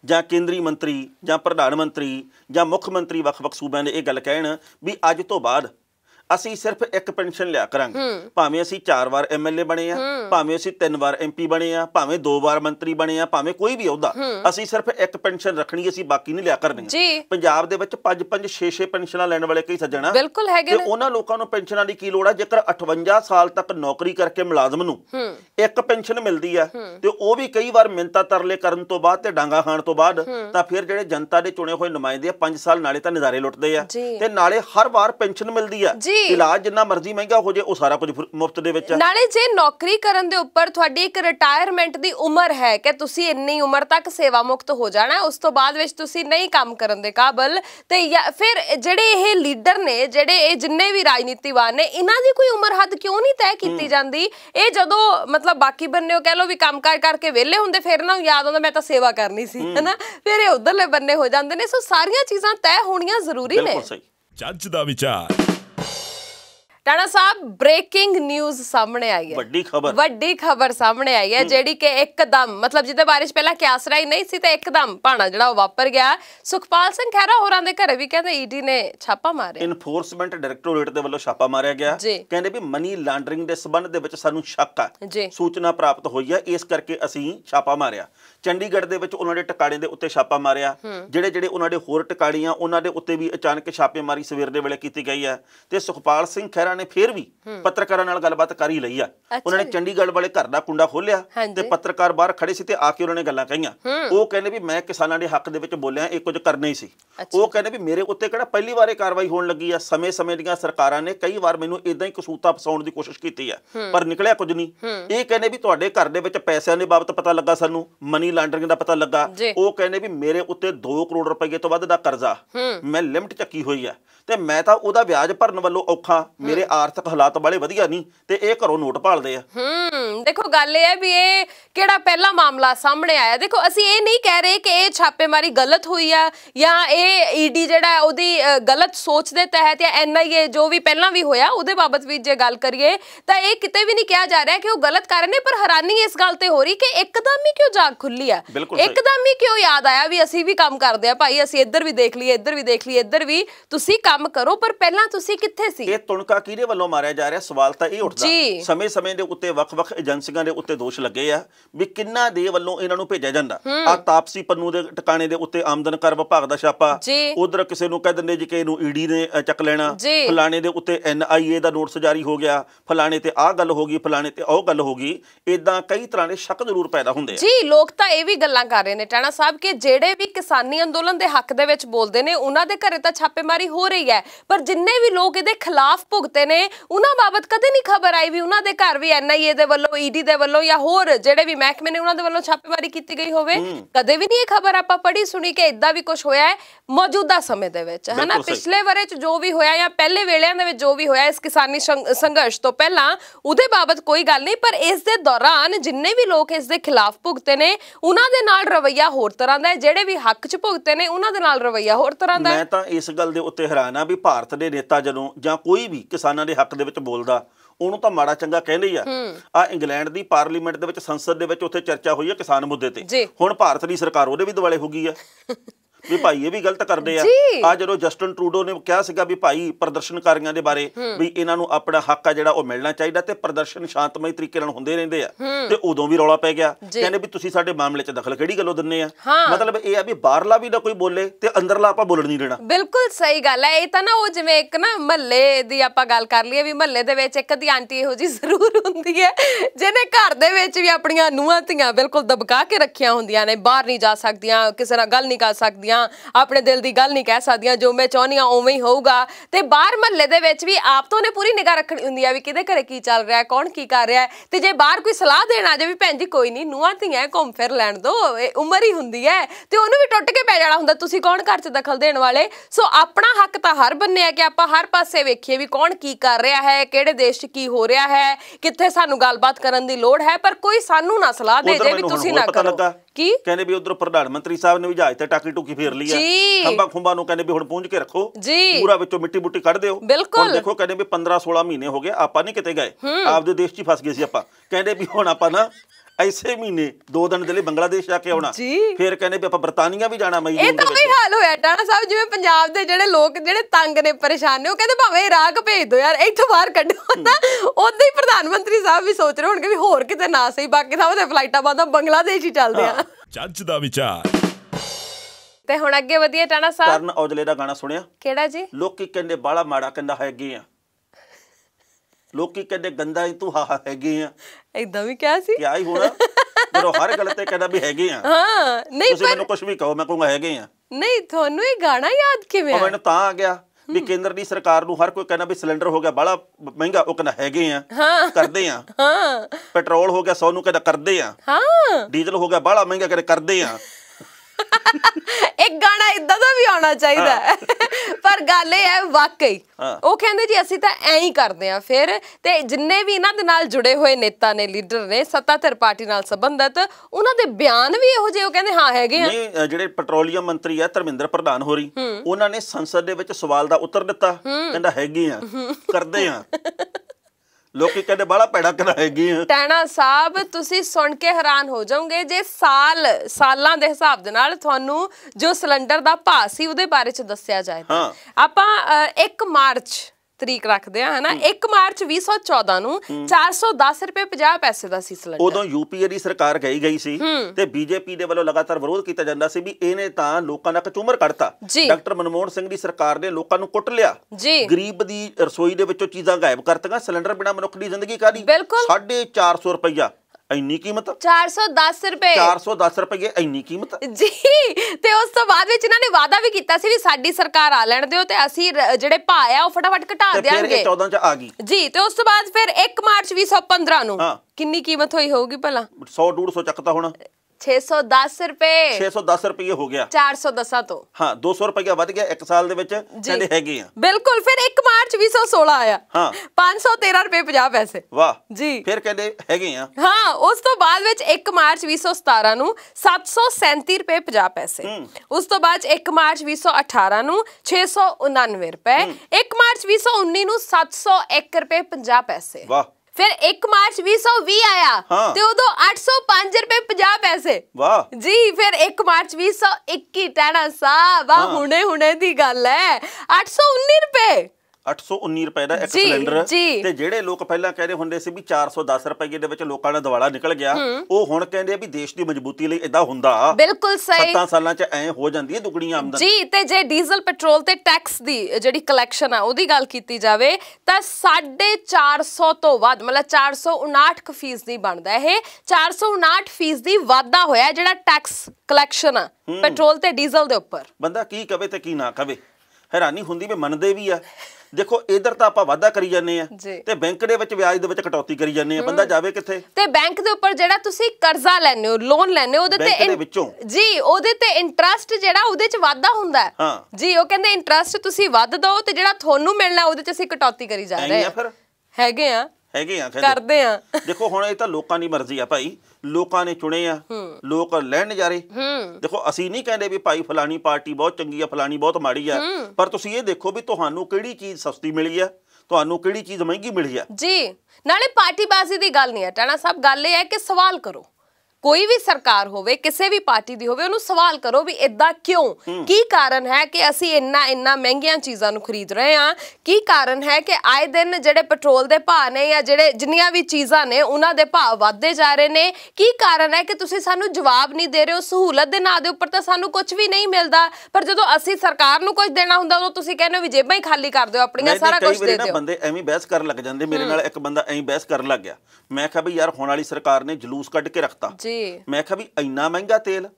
ਜਾਂ ਕੇਂਦਰੀ ਮੰਤਰੀ ਜਾਂ ਪ੍ਰਧਾਨ ਮੰਤਰੀ ਜਾਂ ਮੁੱਖ ਮੰਤਰੀ ਵੱਖ-ਵੱਖ ਸੂਬਿਆਂ ਦੇ ਇਹ ਗੱਲ ਕਹਿਣ ਵੀ ਅੱਜ ਤੋਂ ਬਾਅਦ ਅਸੀਂ ਸਿਰਫ ਇੱਕ ਪੈਨਸ਼ਨ ਲਿਆ ਕਰਾਂਗੇ ਭਾਵੇਂ ਅਸੀਂ 4 ਵਾਰ ਐਮਐਲਏ ਬਣੇ ਆ ਭਾਵੇਂ ਅਸੀਂ 3 ਵਾਰ ਐਮਪੀ ਬਣੇ ਆ ਭਾਵੇਂ 2 ਵਾਰ ਮੰਤਰੀ ਬਣੇ ਆ ਭਾਵੇਂ ਕੋਈ ਵੀ ਅਹੁਦਾ ਅਸੀਂ ਸਿਰਫ ਇੱਕ ਪੈਨਸ਼ਨ ਰੱਖਣੀ ਅਸੀਂ ਬਾਕੀ ਨਹੀਂ ਲਿਆ ਕਰਨੀ ਪੰਜਾਬ ਦੇ ਵਿੱਚ 5 5 6 6 ਪੈਨਸ਼ਨਾਂ ਲੈਣ ਵਾਲੇ ਕਈ ਸੱਜਣਾ ਬਿਲਕੁਲ ਹੈਗੇ ਤੇ ਉਹਨਾਂ ਲੋਕਾਂ ਨੂੰ ਪੈਨਸ਼ਨਾਂ ਦੀ ਕੀ ਲੋੜ ਆ ਜੇਕਰ 58 ਸਾਲ ਤੱਕ ਨੌਕਰੀ ਕਰਕੇ ਮੁਲਾਜ਼ਮ ਨੂੰ ਇੱਕ ਪੈਨਸ਼ਨ ਮਿਲਦੀ ਆ ਤੇ ਉਹ ਵੀ ਕਈ ਵਾਰ ਮਿੰਤਾ ਤਰਲੇ ਕਰਨ ਤੋਂ ਬਾਅਦ ਤੇ ਡਾਂਗਾ ਖਾਣ ਤੋਂ ਬਾਅਦ ਤਾਂ ਫਿਰ ਜਿਹੜੇ ਜਨਤਾ ਦੇ ਚੁਣੇ ਹੋਏ ਨੁਮਾਇੰਦੇ ਆ 5 ਸਾਲ ਨਾਲੇ ਤਾਂ ਨਜ਼ਾਰੇ ਲੁੱਟਦੇ ਆ ਤੇ ਨਾਲੇ ਹਰ ਵਾਰ ਪੈਨਸ਼ਨ ਮਿਲਦੀ ਆ ਜੀ ਇਲਾਜ ਜਿੰਨਾ ਮਰਜ਼ੀ ਮਹਿੰਗਾ ਹੋ ਜੇ ਉਹ ਸਾਰਾ ਕੁਝ ਮੁਫਤ ਦੇ ਵਿੱਚ ਨਾਲੇ ਜੇ ਨੌਕਰੀ ਕਰਨ ਦੇ ਉੱਪਰ ਤੁਹਾਡੀ ਇੱਕ ਰਿਟਾਇਰਮੈਂਟ ਦੀ ਉਮਰ ਹੈ ਕਿ ਤੁਸੀਂ ਇੰਨੀ ਉਮਰ ਤੱਕ ਸੇਵਾ ਮੁਕਤ ਹੋ ਜਾਣਾ ਉਸ ਤੋਂ ਬਾਅਦ ਵਿੱਚ ਤੁਸੀਂ ਨਹੀਂ ਕੰਮ ਕਰਨ ਦੇ ਕਾਬਲ ਤੇ ਫਿਰ ਜਿਹੜੇ ਇਹ ਲੀਡਰ ਨੇ ਜਿਹੜੇ ਇਹ ਜਿੰਨੇ ਵੀ ਰਾਜਨੀਤੀਵਾਨ ਨੇ ਇਹਨਾਂ ਦੀ ਕੋਈ ਉਮਰ ਹੱਦ ਕਿਉਂ ਨਹੀਂ ਤੈਅ ਕੀਤੀ ਜਾਂਦੀ ਇਹ ਜਦੋਂ ਮਤਲਬ ਬਾਕੀ ਬੰਨੇ ਉਹ ਕਹਿ ਲੋ ਵੀ ਕੰਮਕਾਰ ਕਰਕੇ ਵਿਹਲੇ ਹੁੰਦੇ ਫਿਰ ਨਾ ਯਾਦ ਆਉਂਦਾ ਮੈਂ ਤਾਂ ਸੇਵਾ ਕਰਨੀ ਸੀ ਹੈਨਾ ਫਿਰ ਇਹ ਉਧਰਲੇ ਬੰਨੇ ਹੋ ਜਾਂਦੇ ਨੇ ਸੋ ਸਾਰੀਆਂ ਚੀਜ਼ਾਂ ਤੈਅ ਹੋਣੀਆਂ ਜ਼ਰੂਰੀ ਨੇ ਬਿਲਕੁਲ ਸਹੀ ਜੱਜ ਦਾ ਵਿਚਾਰ ਟਾਣਾ ਸਾਹਿਬ ਬ੍ਰੇਕਿੰਗ ਨਿਊਜ਼ ਸਾਹਮਣੇ ਆਈ ਹੈ ਵੱਡੀ ਖਬਰ ਵੱਡੀ ਖਬਰ ਸਾਹਮਣੇ ਆਈ ਹੈ ਜਿਹੜੀ ਕਿ ਇੱਕਦਮ ਮਤਲਬ ਜਿੱਦੇ ਬਾਰਿਸ਼ ਪਹਿਲਾਂ ਕਿਆਸਰਾ ਹੀ ਨਹੀਂ ਸੀ ਤੇ ਇੱਕਦਮ ਪਾਣਾ ਜਿਹੜਾ ਉਹ ਵਾਪਰ ਗਿਆ ਸੁਖਪਾਲ ਸਿੰਘ ਖਹਿਰਾ ਹੋਰਾਂ ਦੇ ਘਰੇ ਵੀ ਕਹਿੰਦੇ ਈਡੀ e ਨੇ ਛਾਪਾ ਮਾਰਿਆ ਇਨਫੋਰਸਮੈਂਟ ਡਾਇਰੈਕਟੋਰੇਟ ਦੇ ਵੱਲੋਂ ਛਾਪਾ ਮਾਰਿਆ ਗਿਆ ਕਹਿੰਦੇ ਵੀ ਮਨੀ ਲਾਂਡਰਿੰਗ ਦੇ ਸਬੰਧ ਦੇ ਵਿੱਚ ਸਾਨੂੰ ਸ਼ੱਕ ਆ ਸੂਚਨਾ ਪ੍ਰਾਪਤ ਹੋਈ ਹੈ ਇਸ ਕਰਕੇ ਅਸੀਂ ਛਾਪਾ ਮਾਰਿਆ ਚੰਡੀਗੜ੍ਹ ਦੇ ਵਿੱਚ ਉਹਨਾਂ ਦੇ ਟਿਕਾਣੇ ਦੇ ਉੱਤੇ ਛਾਪਾ ਮਾਰਿਆ ਜਿਹੜੇ ਜਿਹੜੇ ਉਹਨਾਂ ਦੇ ਹੋਰ ਟਿਕਾਣੀਆਂ ਉਹਨਾਂ ਦੇ ਉੱਤੇ ਵੀ ਅਚਾਨਕ ਮਾਰੀ ਸਵੇਰ ਦੇ ਵੇਲੇ ਕੀਤੀ ਗਈ ਹੈ ਤੇ ਸੁਖਪਾਲ ਸਿੰਘ ਖਹਿਰਾ ਪੱਤਰਕਾਰਾਂ ਨੇ ਫੇਰ ਵੀ ਪੱਤਰਕਾਰਾਂ ਨਾਲ ਗੱਲਬਾਤ ਕਰ ਹੀ ਲਈ ਆ ਉਹਨਾਂ ਨੇ ਚੰਡੀਗੜ੍ਹ ਵਾਲੇ ਘਰ ਦਾ ਕੁੰਡਾ ਖੋਲਿਆ ਤੇ ਪੱਤਰਕਾਰ ਬਾਹਰ ਖੜੇ ਸੀ ਤੇ ਆ ਕੇ ਉਹਨਾਂ ਨੇ ਗੱਲਾਂ ਕਹੀਆਂ ਉਹ ਕਹਿੰਦੇ ਵੀ ਮੈਂ ਕਿਸਾਨਾਂ ਦੇ ਹੱਕ ਦੇ ਵਿੱਚ ਬੋਲਿਆ ਇਹ ਕੁਝ ਕਰਨਾ ਹੀ ਸੀ ਉਹ ਕਹਿੰਦੇ ਵੀ ਮੇਰੇ ਉੱਤੇ ਕਿਹੜਾ ਪਹਿਲੀ ਵਾਰੇ ਕਾਰਵਾਈ ਹੋਣ ਲੱਗੀ ਆ ਸਮੇਂ-ਸਮੇਂ ਦੀਆਂ ਸਰਕਾਰਾਂ ਨੇ ਕਈ ਵਾਰ ਮੈਨੂੰ ਇਦਾਂ ਹੀ ਕਸੂਤਾ ਫਸਾਉਣ ਦੀ ਕੋਸ਼ਿਸ਼ ਕੀਤੀ ਆ ਪਰ ਨਿਕਲਿਆ ਕੁਝ ਨਹੀਂ ਇਹ ਕਹਿੰਦੇ ਵੀ ਤੁਹਾਡੇ ਘਰ ਦੇ ਵਿੱਚ ਪੈਸਿਆਂ ਦੇ ਬਾਬਤ ਪਤਾ ਲੱਗਾ ਸਾਨੂੰ ਮਨੀ ਲਾਂਡਰਿੰਗ ਦਾ ਪਤਾ ਲੱਗਾ ਉਹ ਕਹਿੰਦੇ ਵੀ ਮੇਰੇ ਉੱਤੇ 2 ਕਰੋੜ ਰੁਪਏ ਤੋਂ ਵੱਧ ਦਾ ਕਰਜ਼ਾ ਮੈਂ ਲਿਮਟ ਚੱਕੀ ਹੋਈ ਆ ਤੇ ਮੈਂ ਤਾਂ ਉਹਦਾ ਵਿਆਜ ਭਰਨ ਵੱਲੋਂ ਔਖਾ ਮੇਰੇ ਦੇ ਆਰਥਿਕ ਹਾਲਾਤ ਬਾਲੇ ਵਧੀਆ ਨਹੀਂ ਤੇ ਇਹ ਘਰੋਂ ਨੋਟ ਭਾਲਦੇ ਆ ਹੂੰ ਦੇਖੋ ਗੱਲ ਇਹ ਹੈ ਵੀ ਇਹ ਕਿਹੜਾ ਪਹਿਲਾ ਮਾਮਲਾ ਸਾਹਮਣੇ ਆਇਆ ਦੇਖੋ ਅਸੀਂ ਇਹ ਨਹੀਂ ਕਹਿ ਰਹੇ ਕਿ ਇਹ ਛਾਪੇਮਾਰੀ ਗਲਤ ਹੋਈ ਆ ਜਾਂ ਇਹ ਈਡੀ ਜਿਹੜਾ ਉਹਦੀ ਗਲਤ ਸੋਚ ਦੇ ਤਹਿਤ ਜਾਂ ਐਨਆਈਏ ਜੋ ਵੀ ਪਹਿਲਾਂ ਵੀ ਹੋਇਆ ਉਹਦੇ ਬਾਬਤ ਵੀ ਜੇ ਗੱਲ ਕਰੀਏ ਤਾਂ ਇਹ ਕਿਤੇ ਵੀ ਨਹੀਂ ਕਿਹਾ ਜਾ ਰਿਹਾ ਕਿ ਉਹ ਗਲਤ ਕਰ ਰਹੇ ਨੇ ਪਰ ਹੈਰਾਨੀ ਇਸ ਗੱਲ ਤੇ ਹੋ ਰਹੀ ਕਿ ਇੱਕਦਮ ਹੀ ਕਿਉਂ ਜਾਗ ਖੁੱਲੀ ਆ ਇੱਕਦਮ ਹੀ ਕਿਉਂ ਯਾਦ ਆਇਆ ਵੀ ਅਸੀਂ ਵੀ ਕੰਮ ਕਰਦੇ ਆ ਭਾਈ ਅਸੀਂ ਇੱਧਰ ਵੀ ਦੇਖ ਲਈਏ ਇੱਧਰ ਵੀ ਦੇਖ ਲਈਏ ਇੱਧਰ ਵੀ ਤੁਸੀਂ ਕੰਮ ਕਰੋ ਪਰ ਪਹਿਲਾਂ ਤੁਸੀਂ ਕਿੱਥੇ ਸੀ ਇਹ ਤੁਣਕਾ ਕੀ ਕਿਹਦੇ ਵੱਲੋਂ ਮਾਰਿਆ ਜਾ ਰਿਹਾ ਸਵਾਲ ਤਾਂ ਇਹ ਉੱਠਦਾ ਸਮੇਂ-ਸਮੇਂ ਦੇ ਉੱਤੇ ਵੱਖ-ਵੱਖ ਏਜੰਸੀਆਂ ਦੇ ਉੱਤੇ ਦੋਸ਼ ਲੱਗੇ ਆ ਵੀ ਕਿੰਨਾ ਦੇ ਵੱਲੋਂ ਇਹਨਾਂ ਨੂੰ ਭੇਜਿਆ ਜਾਂਦਾ ਆ ਤਾਪਸੀ ਪੰਨੂ ਦੇ ਟਿਕਾਣੇ ਦੇ ਉੱਤੇ ਆਮਦਨ ਕਰ ਵਿਭਾਗ ਦਾ ਛਾਪਾ ਉਧਰ ਕਿਸੇ ਨੂੰ ਕਹਿ ਦਿੰਦੇ ਜੀ ਕਿ ਇਹਨੂੰ ਈਡੀ ਨੇ ਚੱਕ ਲੈਣਾ ਫਲਾਣੇ ਦੇ ਉੱਤੇ ਐਨਆਈਏ ਦਾ ਨੋਟਿਸ ਜਾਰੀ ਹੋ ਗਿਆ ਫਲਾਣੇ ਤੇ ਆਹ ਗੱਲ ਹੋ ਗਈ ਫਲਾਣੇ ਤੇ ਉਹ ਗੱਲ ਹੋ ਗਈ ਇਦਾਂ ਕਈ ਤਰ੍ਹਾਂ ਦੇ ਸ਼ੱਕ ਜ਼ਰੂਰ ਪੈਦਾ ਹੁੰਦੇ ਆ ਜੀ ਲੋਕ ਤਾਂ ਇਹ ਵੀ ਗੱਲਾਂ ਕਰ ਰਹੇ ਨੇ ਟਾਣਾ ਸਾਹਿਬ ਕਿ ਜਿਹੜੇ ਵੀ ਕਿਸਾਨੀ ਅੰਦੋਲਨ ਦੇ ਹੱਕ ਦੇ ਵਿੱਚ ਬੋਲਦੇ ਨੇ ਉਹਨਾਂ ਦੇ ਘਰੇ ਤਾਂ ਛਾਪੇਮਾਰੀ ਹੋ ਰਹੀ ਹੈ ਪਰ ਜਿੰਨੇ ਵੀ ਲੋਕ ਇਹਦੇ ਖਿਲਾਫ ਭੁਗਤ ਹੁੰਦੇ ਨੇ ਉਹਨਾਂ ਬਾਬਤ ਕਦੇ ਨਹੀਂ ਖਬਰ ਆਈ ਵੀ ਉਹਨਾਂ ਦੇ ਘਰ ਵੀ ਐਨਆਈਏ ਦੇ ਵੱਲੋਂ ਈਡੀ e ਦੇ ਵੱਲੋਂ ਜਾਂ ਹੋਰ ਜਿਹੜੇ ਵੀ ਮਹਿਕਮੇ ਨੇ ਉਹਨਾਂ ਦੇ ਵੱਲੋਂ ਛਾਪੇਮਾਰੀ ਕੀਤੀ ਗਈ ਹੋਵੇ ਕਦੇ ਵੀ ਨਹੀਂ ਇਹ ਖਬਰ ਆਪਾਂ ਪੜ੍ਹੀ ਸੁਣੀ ਕਿ ਇਦਾਂ ਵੀ ਕੁਝ ਹੋਇਆ ਹੈ ਮੌਜੂਦਾ ਸਮੇਂ ਦੇ ਵਿੱਚ ਹਨਾ ਪਿਛਲੇ ਵਰੇ ਚ ਜੋ ਵੀ ਹੋਇਆ ਜਾਂ ਪਹਿਲੇ ਵੇਲਿਆਂ ਦੇ ਵਿੱਚ ਜੋ ਵੀ ਹੋਇਆ ਇਸ ਕਿਸਾਨੀ ਸੰਘਰਸ਼ ਤੋਂ ਪਹਿਲਾਂ ਉਹਦੇ ਬਾਬਤ ਕੋਈ ਗੱਲ ਨਹੀਂ ਪਰ ਇਸ ਦੇ ਦੌਰਾਨ ਜਿੰਨੇ ਵੀ ਲੋਕ ਇਸ ਦੇ ਖਿਲਾਫ ਭੁਗਤੇ ਨੇ ਉਹਨਾਂ ਦੇ ਨਾਲ ਰਵਈਆ ਹੋਰ ਤਰ੍ਹਾਂ ਦਾ ਹੈ ਜਿਹੜੇ ਵੀ ਹੱਕ 'ਚ ਭੁਗਤੇ ਨੇ ਉਹਨਾਂ ਦੇ ਨਾਲ ਰਵਈਆ ਹੋਰ ਤਰ੍ਹਾਂ ਦਾ ਹੈ ਮੈਂ ਤਾਂ ਇਸ ਗੱਲ ਦੇ ਉੱਤੇ ਹੈਰਾਨ ਆ ਵੀ ਭਾਰਤ ਦੇ ਨੇਤਾ ਜਦੋਂ ਜਾਂ ਕੋਈ ਵੀ ਕਿਸਾਨ ਕਿਸਾਨਾਂ ਦੇ ਹੱਕ ਦੇ ਵਿੱਚ ਬੋਲਦਾ ਉਹਨੂੰ ਤਾਂ ਮਾੜਾ ਚੰਗਾ ਕਹਿੰਦੇ ਹੀ ਆ ਆ ਇੰਗਲੈਂਡ ਦੀ ਪਾਰਲੀਮੈਂਟ ਦੇ ਵਿੱਚ ਸੰਸਦ ਦੇ ਵਿੱਚ ਉੱਥੇ ਚਰਚਾ ਹੋਈ ਹੈ ਕਿਸਾਨ ਮੁੱਦੇ ਤੇ ਹੁਣ ਭਾਰਤ ਦੀ ਸਰਕਾਰ ਉਹਦੇ ਵੀ ਦਿਵਾਲੇ ਹੋ ਗਈ ਆ [LAUGHS] ਵੀ ਭਾਈ ਇਹ ਵੀ ਗਲਤ ਕਰਦੇ ਆ ਆ ਜਦੋਂ ਜਸਟਨ ਟਰੂਡੋ ਨੇ ਕਿਹਾ ਸੀਗਾ ਵੀ ਭਾਈ ਪ੍ਰਦਰਸ਼ਨਕਾਰੀਆਂ ਦੇ ਬਾਰੇ ਵੀ ਇਹਨਾਂ ਨੂੰ ਆਪਣਾ ਹੱਕ ਆ ਜਿਹੜਾ ਉਹ ਮਿਲਣਾ ਚਾਹੀਦਾ ਤੇ ਪ੍ਰਦਰਸ਼ਨ ਸ਼ਾਂਤਮਈ ਤਰੀਕੇ ਨਾਲ ਹੁੰਦੇ ਰਹਿੰਦੇ ਆ ਤੇ ਉਦੋਂ ਵੀ ਰੌਲਾ ਪੈ ਗਿਆ ਕਹਿੰਦੇ ਵੀ ਤੁਸੀਂ ਸਾਡੇ ਮਾਮਲੇ 'ਚ ਦਖਲ ਕਿਹੜੀ ਗੱਲੋਂ ਦਿੰਨੇ ਆ ਮਤਲਬ ਇਹ ਆ ਵੀ ਬਾਹਰਲਾ ਵੀ ਨਾ ਕੋਈ ਬੋਲੇ ਤੇ ਅੰਦਰਲਾ ਆਪਾਂ ਬੋਲਣ ਨਹੀਂ ਦੇਣਾ ਬਿਲਕੁਲ ਸਹੀ ਗੱਲ ਹੈ ਇਹ ਤਾਂ ਨਾ ਉਹ ਜਿਵੇਂ ਇੱਕ ਨਾ ਮੱਲੇ ਦੀ ਆਪਾਂ ਗੱਲ ਕਰ ਲਈਏ ਵੀ ਮੱਲੇ ਦੇ ਵਿੱਚ ਇੱਕ ਦੀ ਆਂਟੀ ਇਹੋ ਜੀ ਜ਼ਰੂਰ ਹੁੰਦੀ ਹੈ ਜਿਹਨੇ ਘਰ ਦੇ ਵਿੱਚ ਵੀ ਆਪਣੀਆਂ ਨੂੰਹਾਂ ਧੀਆਂ ਬਿਲਕੁਲ ਦਬਕਾ ਕੇ ਰੱਖੀਆਂ ਹੁੰਦੀਆਂ ਨੇ ਬਾਹਰ ਨਹੀਂ ਜਾ ਸਕਦੀਆਂ ਕਿਸੇ ਨਾਲ ਗੱਲ ਨਹੀਂ ਕਰ ਸਕਦੀਆਂ ਸਕਦੀਆਂ ਆਪਣੇ ਦਿਲ ਦੀ ਗੱਲ ਨਹੀਂ ਕਹਿ ਸਕਦੀਆਂ ਜੋ ਮੈਂ ਚਾਹੁੰਦੀ ਆ ਉਵੇਂ ਹੀ ਹੋਊਗਾ ਤੇ ਬਾਹਰ ਮਹੱਲੇ ਦੇ ਵਿੱਚ ਵੀ ਆਪ ਤੋਂ ਨੇ ਪੂਰੀ ਨਿਗਾਹ ਰੱਖਣੀ ਹੁੰਦੀ ਆ ਵੀ ਕਿਹਦੇ ਘਰੇ ਕੀ ਚੱਲ ਰਿਹਾ ਕੌਣ ਕੀ ਕਰ ਰਿਹਾ ਤੇ ਜੇ ਬਾਹਰ ਕੋਈ ਸਲਾਹ ਦੇਣ ਆ ਜਾਵੇ ਵੀ ਭੈਣ ਜੀ ਕੋਈ ਨਹੀਂ ਨੂੰਹਾਂ ਧੀਆਂ ਘੁੰਮ ਫਿਰ ਲੈਣ ਦੋ ਇਹ ਉਮਰ ਹੀ ਹੁੰਦੀ ਹੈ ਤੇ ਉਹਨੂੰ ਵੀ ਟੁੱਟ ਕੇ ਪੈ ਜਾਣਾ ਹੁੰਦਾ ਤੁਸੀਂ ਕੌਣ ਘਰ 'ਚ ਦਖਲ ਦੇਣ ਵਾਲੇ ਸੋ ਆਪਣਾ ਹੱਕ ਤਾਂ ਹਰ ਬੰਨੇ ਆ ਕਿ ਆਪਾਂ ਹਰ ਪਾਸੇ ਵੇਖੀਏ ਵੀ ਕੌਣ ਕੀ ਕਰ ਰਿਹਾ ਹੈ ਕਿਹੜੇ ਦੇਸ਼ 'ਚ ਕੀ ਹੋ ਰਿਹਾ ਹੈ ਕਿੱਥੇ ਸਾਨੂੰ ਗੱਲਬਾਤ ਕਰਨ ਦੀ ਲੋੜ ਹੈ ਪਰ ਕੋਈ ਸਾਨੂੰ ਨਾ ਸਲਾਹ ਦੇ ਜੇ ਵੀ ਤੁਸੀਂ ਨਾ ਕਰੋ ਕੀ ਕਹਿੰਦੇ ਵੀ ਉਧਰ ਪ੍ਰਧਾਨ ਮੰਤਰੀ ਸਾਹਿਬ ਨੇ ਵੀ ਜਹਾਜ਼ ਤੇ ਟਾਕੀ ਟੁਕੀ ਫੇਰ ਲਈ ਆ ਖੰਭਾ ਖੁੰਭਾ ਨੂੰ ਕਹਿੰਦੇ ਵੀ ਹੁਣ ਪੁੰਝ ਕੇ ਰੱਖੋ ਪੂਰਾ ਵਿੱਚੋਂ ਮਿੱਟੀ ਬੁੱਟੀ ਕੱਢ ਦਿਓ ਹੁਣ ਦੇਖੋ ਕਹਿੰਦੇ ਵੀ 15 16 ਮਹੀਨੇ ਹੋ ਗਏ ਆਪਾਂ ਨਹੀਂ ਕਿਤੇ ਗਏ ਆਪਦੇ ਦੇਸ਼ 'ਚ ਹੀ ਫਸ ਗਏ ਸੀ ਆਪਾਂ ਕਹਿੰਦੇ ਵੀ ਹੁਣ ਆਪਾਂ ਨਾ ਐਸੇ ਮਹੀਨੇ ਦੋ ਦਿਨ ਦੇ ਲਈ ਬੰਗਲਾਦੇਸ਼ ਜਾ ਕੇ ਆਉਣਾ ਫਿਰ ਕਹਿੰਦੇ ਵੀ ਆਪਾਂ ਬਰਤਾਨੀਆ ਵੀ ਜਾਣਾ ਮਈ ਇਹ ਤਾਂ ਵੀ ਹਾਲ ਹੋਇਆ ਟਾਣਾ ਸਾਹਿਬ ਜਿਵੇਂ ਪੰਜਾਬ ਦੇ ਜਿਹੜੇ ਲੋਕ ਜਿਹੜੇ ਤੰਗ ਨੇ ਪਰੇਸ਼ਾਨ ਨੇ ਉਹ ਕਹਿੰਦੇ ਭਾਵੇਂ ਇਰਾਕ ਭੇਜ ਦਿਓ ਯਾਰ ਇੱਥੋਂ ਬਾਹਰ ਕੱਢੋ ਤਾਂ ਉਦਾਂ ਹੀ ਪ੍ਰਧਾਨ ਮੰਤਰੀ ਸਾਹਿਬ ਵੀ ਸੋਚ ਰਹੇ ਹੋਣਗੇ ਵੀ ਹੋਰ ਕਿਤੇ ਨਾ ਸਹੀ ਬਾਕੀ ਥਾਵਾਂ ਤੇ ਫਲਾਈਟਾਂ ਬੰਦਾ ਬੰਗਲਾਦੇਸ਼ ਹੀ ਚੱਲਦੇ ਆ ਜੱਜ ਦਾ ਵਿਚਾਰ ਤੇ ਹੁਣ ਅੱਗੇ ਵਧੀਆ ਟਾਣਾ ਸਾਹਿਬ ਕਰਨ ਔਜਲੇ ਦਾ ਗਾਣਾ ਸੁਣਿਆ ਕਿਹੜਾ ਜੀ ਲੋਕੀ ਕਹਿੰਦੇ ਬਾਲਾ ਮਾੜਾ ਕਹਿੰਦਾ ਹੈਗੇ ਆ ਲੋਕੀ ਕਹਿੰਦੇ ਗੰਦਾ ਹੀ ਤੂੰ ਹਾ ਹੈਗੇ ਆ ਐਦਾਂ ਵੀ ਕਿਹਾ ਸੀ ਕਿਹਾ ਹੀ ਹੋਣਾ ਜਦੋਂ ਹਰ ਗੱਲ ਤੇ ਕਹਿੰਦਾ ਵੀ ਹੈਗੇ ਆ ਹਾਂ ਨਹੀਂ ਤੁਸੀਂ ਮੈਨੂੰ ਕੁਝ ਵੀ ਕਹੋ ਮੈਂ ਕਹੂੰਗਾ ਹੈਗੇ ਆ ਨਹੀਂ ਤੁਹਾਨੂੰ ਇਹ ਗਾਣਾ ਯਾਦ ਕਿਵੇਂ ਆ ਮੈਨੂੰ ਤਾਂ ਆ ਗਿਆ ਵੀ ਕੇਂਦਰ ਦੀ ਸਰਕਾਰ ਨੂੰ ਹਰ ਕੋਈ ਕਹਿੰਦਾ ਵੀ ਸਿਲੰਡਰ ਹੋ ਗਿਆ ਬੜਾ ਮਹਿੰਗਾ ਉਹ ਕਹਿੰਦਾ ਹੈਗੇ ਆ ਹਾਂ ਕਰਦੇ ਆ ਹਾਂ ਪੈਟਰੋਲ ਹੋ ਗਿਆ 100 ਨੂੰ ਕਹਿੰਦਾ ਕਰਦੇ ਆ ਹਾਂ ਡੀਜ਼ਲ ਹੋ ਗਿਆ ਬੜਾ ਮਹਿੰਗਾ ਕਰਦੇ ਆ ਇੱਕ ਗਾਣਾ ਇਦਾਂ ਦਾ ਵੀ ਆਉਣਾ ਚਾਹੀਦਾ ਪਰ ਗੱਲ ਇਹ ਹੈ ਵਾਕਈ ਉਹ ਕਹਿੰਦੇ ਜੀ ਅਸੀਂ ਤਾਂ ਐਂ ਹੀ ਕਰਦੇ ਆ ਫਿਰ ਤੇ ਜਿੰਨੇ ਵੀ ਇਹਨਾਂ ਦੇ ਨਾਲ ਜੁੜੇ ਹੋਏ ਨੇਤਾ ਨੇ ਲੀਡਰ ਨੇ ਸੱਤਾਧਰ ਪਾਰਟੀ ਨਾਲ ਸੰਬੰਧਤ ਉਹਨਾਂ ਦੇ ਬਿਆਨ ਵੀ ਇਹੋ ਜਿਹੇ ਉਹ ਕਹਿੰਦੇ ਹਾਂ ਹੈਗੇ ਆ ਨਹੀਂ ਜਿਹੜੇ ਪੈਟਰੋਲੀਅਮ ਮੰਤਰੀ ਆ ਧਰਮਿੰਦਰ ਪ੍ਰਧਾਨ ਹੋਰੀ ਉਹਨਾਂ ਨੇ ਸੰਸਦ ਦੇ ਵਿੱਚ ਸਵਾਲ ਦਾ ਉੱਤਰ ਦਿੱਤਾ ਕਹਿੰਦਾ ਹੈਗੇ ਆ ਕਰਦੇ ਆ [LAUGHS] ਲੋਕੀ ਕਹਿੰਦੇ ਬੜਾ ਪੈੜਾ ਕਰਾਏਗੀ ਟੈਣਾ ਸਾਹਿਬ ਤੁਸੀਂ ਸੁਣ ਕੇ ਹੈਰਾਨ ਹੋ ਜਾਓਗੇ ਜੇ ਸਾਲ ਸਾਲਾਂ ਦੇ ਹਿਸਾਬ ਦੇ ਨਾਲ ਤੁਹਾਨੂੰ ਜੋ ਸਿਲੰਡਰ ਦਾ ਭਾਅ ਸੀ ਉਹਦੇ ਬਾਰੇ ਚ ਦੱਸਿਆ ਜਾਏ ਆਪਾਂ 1 ਮਾਰਚ ਤਰੀਕ ਰੱਖਦੇ ਆ ਹਨਾ 1 ਮਾਰਚ 2014 ਨੂੰ 410 ਰੁਪਏ 50 ਪੈਸੇ ਦਾ ਸੀ ਸਿਲੰਡਰ ਉਦੋਂ ਯੂਪੀਏ ਦੀ ਸਰਕਾਰ ਗਈ ਗਈ ਸੀ ਤੇ ਬੀਜੇਪੀ ਦੇ ਵੱਲੋਂ ਲਗਾਤਾਰ ਵਿਰੋਧ ਕੀਤਾ ਜਾਂਦਾ ਸੀ ਵੀ ਇਹਨੇ ਤਾਂ ਲੋਕਾਂ ਦਾ ਕਚੂਮਰ ਕੱਢਤਾ ਡਾਕਟਰ ਮਨਮੋਹਨ ਸਿੰਘ ਦੀ ਸਰਕਾਰ ਨੇ ਲੋਕਾਂ ਨੂੰ ਕੁੱਟ ਲਿਆ ਗਰੀਬ ਦੀ ਰਸੋਈ ਦੇ ਵਿੱਚੋਂ ਚੀਜ਼ਾਂ ਗਾਇਬ ਕਰਤੀਆਂ ਸਿਲੰਡਰ ਬਿਨਾ ਮਨੁੱਖ ਦੀ ਜ਼ਿੰਦਗੀ ਕਾਦੀ 450 ਰੁਪਈਆ ਇੰਨੀ ਕੀਮਤ 410 ਰੁਪਏ 410 ਰੁਪਏ ਇੰਨੀ ਕੀਮਤ ਜੀ ਤੇ ਉਸ ਤੋਂ ਬਾਅਦ ਵਿੱਚ ਇਹਨਾਂ ਨੇ ਵਾਅਦਾ ਵੀ ਕੀਤਾ ਸੀ ਵੀ ਸਾਡੀ ਸਰਕਾਰ ਆ ਲੈਣ ਦਿਓ ਤੇ ਅਸੀਂ ਜਿਹੜੇ ਭਾਅ ਆ ਉਹ ਫਟਾਫਟ ਘਟਾ ਦੇਾਂਗੇ ਫਿਰ 14 ਚ ਆ ਗਈ ਜੀ ਤੇ ਉਸ ਤੋਂ ਬਾਅਦ ਫਿਰ 1 ਮਾਰਚ 2015 ਨੂੰ ਕਿੰਨੀ ਕੀਮਤ ਹੋਈ ਹੋਊਗੀ ਭਲਾ 100 150 ਚੱਕਤਾ ਹੋਣਾ 610 ਰੁਪਏ 610 ਰੁਪਏ ਹੋ ਗਿਆ 410 ਤੋਂ ਹਾਂ 200 ਰੁਪਏ ਵਧ ਗਿਆ 1 ਸਾਲ ਦੇ ਵਿੱਚ ਕਹਿੰਦੇ ਹੈਗੇ ਆ ਬਿਲਕੁਲ ਫਿਰ 1 ਮਾਰਚ 2016 ਆਇਆ ਹਾਂ 513 ਰੁਪਏ 50 ਪੈਸੇ ਵਾਹ ਜੀ ਫਿਰ ਕਹਿੰਦੇ ਹੈਗੇ ਆ ਹਾਂ ਉਸ ਤੋਂ ਬਾਅਦ ਵਿੱਚ 1 ਮਾਰਚ 2017 ਨੂੰ 737 ਰੁਪਏ 50 ਪੈਸੇ ਉਸ ਤੋਂ ਬਾਅਦ 1 ਮਾਰਚ 2018 ਨੂੰ 699 ਰੁਪਏ 1 ਮਾਰਚ 2019 ਨੂੰ 701 ਰੁਪਏ 50 ਪੈਸੇ ਵਾਹ ਫਿਰ 1 ਮਾਰਚ 2020 ਆਇਆ ਤੇ ਉਦੋਂ 805 ਰੁਪਏ 50 ਪੈਸੇ ਵਾਹ ਜੀ ਫਿਰ 1 ਮਾਰਚ 2021 ਟਾਣਾ ਸਾਹਿਬ ਆ ਹੁਣੇ ਹੁਣੇ ਦੀ ਗੱਲ ਹੈ 819 ਰੁਪਏ 819 ਰੁਪਏ ਦਾ ਇੱਕ ਸਿਲੰਡਰ ਤੇ ਜਿਹੜੇ ਲੋਕ ਪਹਿਲਾਂ ਕਹਿੰਦੇ ਹੁੰਦੇ ਸੀ ਵੀ 410 ਰੁਪਏ ਦੇ ਵਿੱਚ ਲੋਕਾਂ ਦਾ ਦਿਵਾਲਾ ਨਿਕਲ ਗਿਆ ਉਹ ਹੁਣ ਕਹਿੰਦੇ ਆ ਵੀ ਦੇਸ਼ ਦੀ ਮਜ਼ਬੂਤੀ ਲਈ ਇਦਾਂ ਹੁੰਦਾ ਬਿਲਕੁਲ ਸਹੀ 7 ਸਾਲਾਂ 'ਚ ਐ ਹੋ ਜਾਂਦੀ ਹੈ ਦੁਗਣੀ ਆਮਦਨ ਜੀ ਤੇ ਜੇ ਡੀਜ਼ਲ ਪੈਟਰੋਲ ਤੇ ਟੈਕਸ ਦੀ ਜਿਹੜੀ ਕਲੈਕਸ਼ਨ ਆ ਉਹਦੀ ਗੱਲ ਕੀਤੀ ਜਾਵੇ ਤਾਂ 450 ਤੋਂ ਵੱਧ ਮਤਲਬ 459 ਫੀਸਦੀ ਬਣਦਾ ਇਹ 459 ਫੀਸਦੀ ਵਾਧਾ ਹੋਇਆ ਜਿਹੜਾ ਟੈਕਸ ਕਲੈਕਸ਼ਨ ਆ ਪੈਟਰੋਲ ਤੇ ਡੀਜ਼ਲ ਦੇ ਉੱਪਰ ਬੰਦਾ ਕੀ ਕਵੇ ਤੇ ਕੀ ਨਾ ਕਵੇ ਹੈਰਾਨੀ ਹੁੰਦੀ ਵੀ ਮੰਨਦੇ ਵੀ ਆ ਦੇਖੋ ਇਧਰ ਤਾਂ ਆਪਾਂ ਵਾਅਦਾ ਕਰੀ ਜਾਂਦੇ ਆ ਤੇ ਬੈਂਕ ਦੇ ਵਿੱਚ ਵਿਆਜ ਦੇ ਵਿੱਚ ਕਟੌਤੀ ਕਰੀ ਜਾਂਦੇ ਆ ਬੰਦਾ ਜਾਵੇ ਕਿੱਥੇ ਤੇ ਬੈਂਕ ਦੇ ਉੱਪਰ ਜਿਹੜਾ ਤੁਸੀਂ ਕਰਜ਼ਾ ਲੈਨੇ ਹੋ ਲੋਨ ਲੈਨੇ ਹੋ ਉਹਦੇ ਤੇ ਬੈਂਕ ਦੇ ਵਿੱਚੋਂ ਜੀ ਉਹਦੇ ਤੇ ਇੰਟਰਸਟ ਜਿਹੜਾ ਉਹਦੇ 'ਚ ਵਾਅਦਾ ਹੁੰਦਾ ਜੀ ਉਹ ਕਹਿੰਦੇ ਇੰਟਰਸਟ ਤੁਸੀਂ ਵੱਧ ਦਿਓ ਤੇ ਜਿਹੜਾ ਤੁਹਾਨੂੰ ਮਿਲਣਾ ਉਹਦੇ 'ਚ ਅਸੀਂ ਕਟੌਤੀ ਕਰੀ ਜਾ ਰਹੇ ਆ ਹੈਗੇ ਆ ਹੈਗੇ ਆ ਕਹਿੰਦੇ ਕਰਦੇ ਆ ਦੇਖੋ ਹੁਣ ਇਹ ਤਾਂ ਲੋਕਾਂ ਦੀ ਮਰਜ਼ੀ ਆ ਭਾਈ ਲੋਕਾਂ ਨੇ ਚੁਣੇ ਆ ਲੋਕ ਲੈਣ ਰਹੇ ਦੇਖੋ ਅਸੀਂ ਨਹੀਂ ਕਹਿੰਦੇ ਵੀ ਭਾਈ ਫਲਾਣੀ ਪਾਰਟੀ ਬਹੁਤ ਚੰਗੀ ਆ ਫਲਾਣੀ ਬਹੁਤ ਮਾੜੀ ਆ ਪਰ ਤੁਸੀਂ ਇਹ ਦੇਖੋ ਵੀ ਤੁਹਾਨੂੰ ਕਿਹੜੀ ਚੀਜ਼ ਸਸਤੀ ਮਿਲੀ ਆ ਤੁਹਾਨੂੰ ਕਿਹੜੀ ਚੀਜ਼ ਮਹਿੰਗੀ ਮਿਲੀ ਆ ਜੀ ਨਾਲੇ ਪਾਰਟੀ ਬਾਜ਼ੀ ਦੀ ਗੱਲ ਨਹੀਂ ਆ ਟਾਣਾ ਸਾਹਿਬ ਗੱਲ ਇਹ ਹੈ ਕਿ ਸਵਾਲ ਕਰੋ ਕੋਈ ਵੀ ਸਰਕਾਰ ਹੋਵੇ ਕਿਸੇ ਵੀ ਪਾਰਟੀ ਦੀ ਹੋਵੇ ਉਹਨੂੰ ਸਵਾਲ ਕਰੋ ਵੀ ਇਦਾਂ ਕਿਉਂ ਕੀ ਕਾਰਨ ਹੈ ਕਿ ਅਸੀਂ ਇੰਨਾ ਇੰਨਾ ਮਹਿੰਗੀਆਂ ਚੀਜ਼ਾਂ ਨੂੰ ਖਰੀਦ ਰਹੇ ਹਾਂ ਕੀ ਕਾਰਨ ਹੈ ਕਿ ਆਏ ਦਿਨ ਜਿਹੜੇ ਪੈਟਰੋਲ ਦੇ ਭਾਅ ਨੇ ਜਾਂ ਜਿਹੜੇ ਜਿੰਨੀਆਂ ਵੀ ਚੀਜ਼ਾਂ ਨੇ ਉਹਨਾਂ ਦੇ ਭਾਅ ਵਧਦੇ ਜਾ ਰਹੇ ਨੇ ਕੀ ਕਾਰਨ ਹੈ ਕਿ ਤੁਸੀਂ ਸਾਨੂੰ ਜਵਾਬ ਨਹੀਂ ਦੇ ਰਹੇ ਹੋ ਸਹੂਲਤ ਦੇ ਨਾਂ ਦੇ ਉੱਪਰ ਤਾਂ ਸਾਨੂੰ ਕੁਝ ਵੀ ਨਹੀਂ ਮਿਲਦਾ ਪਰ ਜਦੋਂ ਅਸੀਂ ਸਰਕਾਰ ਨੂੰ ਕੁਝ ਦੇਣਾ ਹੁੰਦਾ ਉਦੋਂ ਤੁਸੀਂ ਕਹਿੰਦੇ ਹੋ ਵੀ ਜੇਬਾਂ ਹੀ ਖਾਲੀ ਕਰ ਦਿਓ ਆਪਣੀਆਂ ਸਾਰਾ ਕੁਝ ਦੇ ਦਿਓ ਬੰਦੇ ਐਵੇਂ ਬਹਿਸ ਕਰਨ ਲੱਗ ਜਾਂਦੇ ਮੇਰੇ ਨਾਲ ਇੱਕ ਬੰਦਾ ਐਵੇਂ ਬਹਿਸ ਕਰਨ ਲੱਗ ਗਿਆ ਮੈਂ ਕਿਹਾ ਵੀ ਯਾਰ ਹੁਣ ਵਾਲੀ ਸਰਕਾਰ ਨੇ ਜਲੂਸ ਕੱਢ ਕੇ ਰੱਖਤਾ ਜੀ ਮੈਂ ਕਿਹਾ ਵੀ ਇੰਨਾ ਮਹਿੰਗਾ ਤੇਲ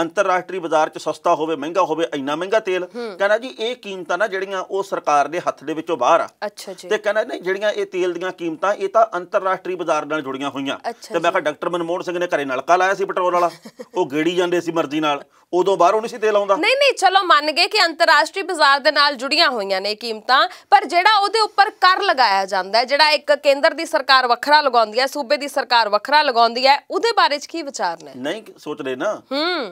ਅੰਤਰਰਾਸ਼ਟਰੀ ਬਾਜ਼ਾਰ 'ਚ ਸਸਤਾ ਹੋਵੇ ਮਹਿੰਗਾ ਹੋਵੇ ਇੰਨਾ ਮਹਿੰਗਾ ਤੇਲ ਕਹਿੰਦਾ ਜੀ ਇਹ ਕੀਮਤਾਂ ਨਾ ਜਿਹੜੀਆਂ ਉਹ ਸਰਕਾਰ ਦੇ ਹੱਥ ਦੇ ਵਿੱਚੋਂ ਬਾਹਰ ਆ ਅੱਛਾ ਜੀ ਤੇ ਕਹਿੰਦਾ ਨਹੀਂ ਜਿਹੜੀਆਂ ਇਹ ਤੇਲ ਦੀਆਂ ਕੀਮਤਾਂ ਇਹ ਤਾਂ ਅੰਤਰਰਾਸ਼ਟਰੀ ਬਾਜ਼ਾਰ ਨਾਲ ਜੁੜੀਆਂ ਹੋਈਆਂ ਤੇ ਮੈਂ ਕਿਹਾ ਡਾਕਟਰ ਮਨਮੋਹਨ ਸਿੰਘ ਨੇ ਘਰੇ ਨਲਕਾ ਲਾਇਆ ਸੀ ਪੈਟਰੋਲ ਵਾਲਾ ਉਹ ਗੇੜੀ ਜਾਂਦੇ ਸੀ ਮਰਜ਼ੀ ਨਾਲ ਉਦੋਂ ਬਾਹਰੋਂ ਨਹੀਂ ਸੀ ਤੇਲ ਆਉਂਦਾ ਨਹੀਂ ਨਹੀਂ ਚਲੋ ਮੰਨ ਗਏ ਕਿ ਅੰਤਰਰਾਸ਼ਟਰੀ ਬਾਜ਼ਾਰ ਦੇ ਨਾਲ ਜੁੜੀਆਂ ਹੋਈਆਂ ਨੇ ਕੀਮਤਾਂ ਪਰ ਜਿਹੜਾ ਉਹਦੇ ਉੱਪਰ ਕਰ ਲਗਾਇਆ ਜਾਂਦਾ ਹੈ ਜਿਹੜਾ ਇੱਕ ਕੇਂਦਰ ਦੀ ਸਰਕਾਰ ਵੱਖਰਾ ਲਗਾਉਂਦੀ ਹੈ ਸੂਬੇ ਦੀ ਸਰਕਾਰ ਵੱਖਰਾ ਲਗਾਉਂਦੀ ਹੈ ਉਹਦੇ ਬਾਰੇ ਵਿੱਚ ਕੀ ਵਿਚਾਰ ਨੇ ਨਹੀਂ ਸੋਚ ਰਹੇ ਨਾ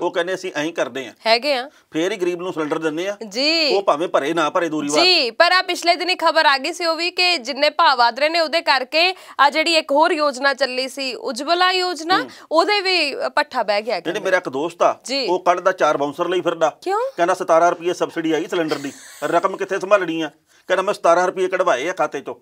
ਉਹ ਕਹਿੰਦੇ ਅਸੀਂ ਐਂ ਕਰਦੇ ਆ ਹੈਗੇ ਆ ਫੇਰ ਹੀ ਗਰੀਬ ਨੂੰ ਸਿਲੰਡਰ ਦਿੰਦੇ ਆ ਜੀ ਉਹ ਭਾਵੇਂ ਭਰੇ ਨਾ ਭਰੇ ਦੂਰੀ ਵਾਰ ਜੀ ਪਰ ਆ ਪਿਛਲੇ ਦਿਨੀ ਖਬਰ ਆ ਗਈ ਸੀ ਉਹ ਵੀ ਕਿ ਜਿੰਨੇ ਭਾਅ ਵਧ ਰਹੇ ਨੇ ਉਹਦੇ ਕਰਕੇ ਆ ਜਿਹੜੀ ਇੱਕ ਹੋਰ ਯੋਜਨਾ ਚੱਲੀ ਸੀ ਉਜਵਲਾ ਯੋਜਨਾ ਉਹਦੇ ਵੀ ਪੱਠਾ ਬਹਿ ਗਿਆ ਕਹਿੰਦੇ ਮੇਰਾ ਇੱਕ ਦੋਸਤ ਆ ਉਹ ਕੱਢਦਾ ਚਾਰ ਬਾਉਂਸਰ ਲਈ ਫਿਰਦਾ ਕਹਿੰਦਾ 17 ਰੁਪਏ ਸਬਸਿਡੀ ਆਈ ਸਿਲੰਡਰ ਦੀ ਰਕਮ ਕਿੱਥੇ ਸੰਭਾਲਣੀ ਆ ਕਹਿੰਦਾ ਮੈਂ 17 ਰੁਪਏ ਕਢਵਾਏ ਆ ਖਾਤੇ ਚੋਂ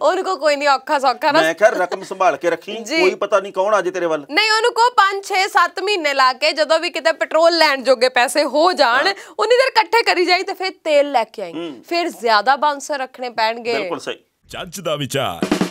ਉਹਨੂੰ ਕੋ ਕੋਈ ਨਹੀਂ ਔਖਾ ਸੌਖਾ ਨਾ ਮੈਂ ਕਿਹਾ ਰਕਮ ਸੰਭਾਲ ਕੇ ਰੱਖੀ ਕੋਈ ਪਤਾ ਨਹੀਂ ਕੌਣ ਆਜੇ ਤੇਰੇ ਵੱਲ ਨਹੀਂ ਉਹਨੂੰ ਕੋ 5 6 7 ਮਹੀਨੇ ਲਾ ਕੇ ਜਦੋਂ ਵੀ ਕਿਤੇ ਪੈਟਰੋਲ ਲੈਣ ਜੋਗੇ ਪੈਸੇ ਹੋ ਜਾਣ ਉਨੀ ਦੇਰ ਇਕੱਠੇ ਕਰੀ ਜਾਈ ਤੇ ਫਿਰ ਤੇਲ ਲੈ ਕੇ ਆਈ ਫਿਰ ਜ਼ਿਆਦਾ ਬਾਂਸਰ ਰੱਖਣੇ ਪੈਣਗੇ ਬਿਲਕੁਲ ਸਹੀ ਜੱਜ ਦਾ ਵਿਚਾਰ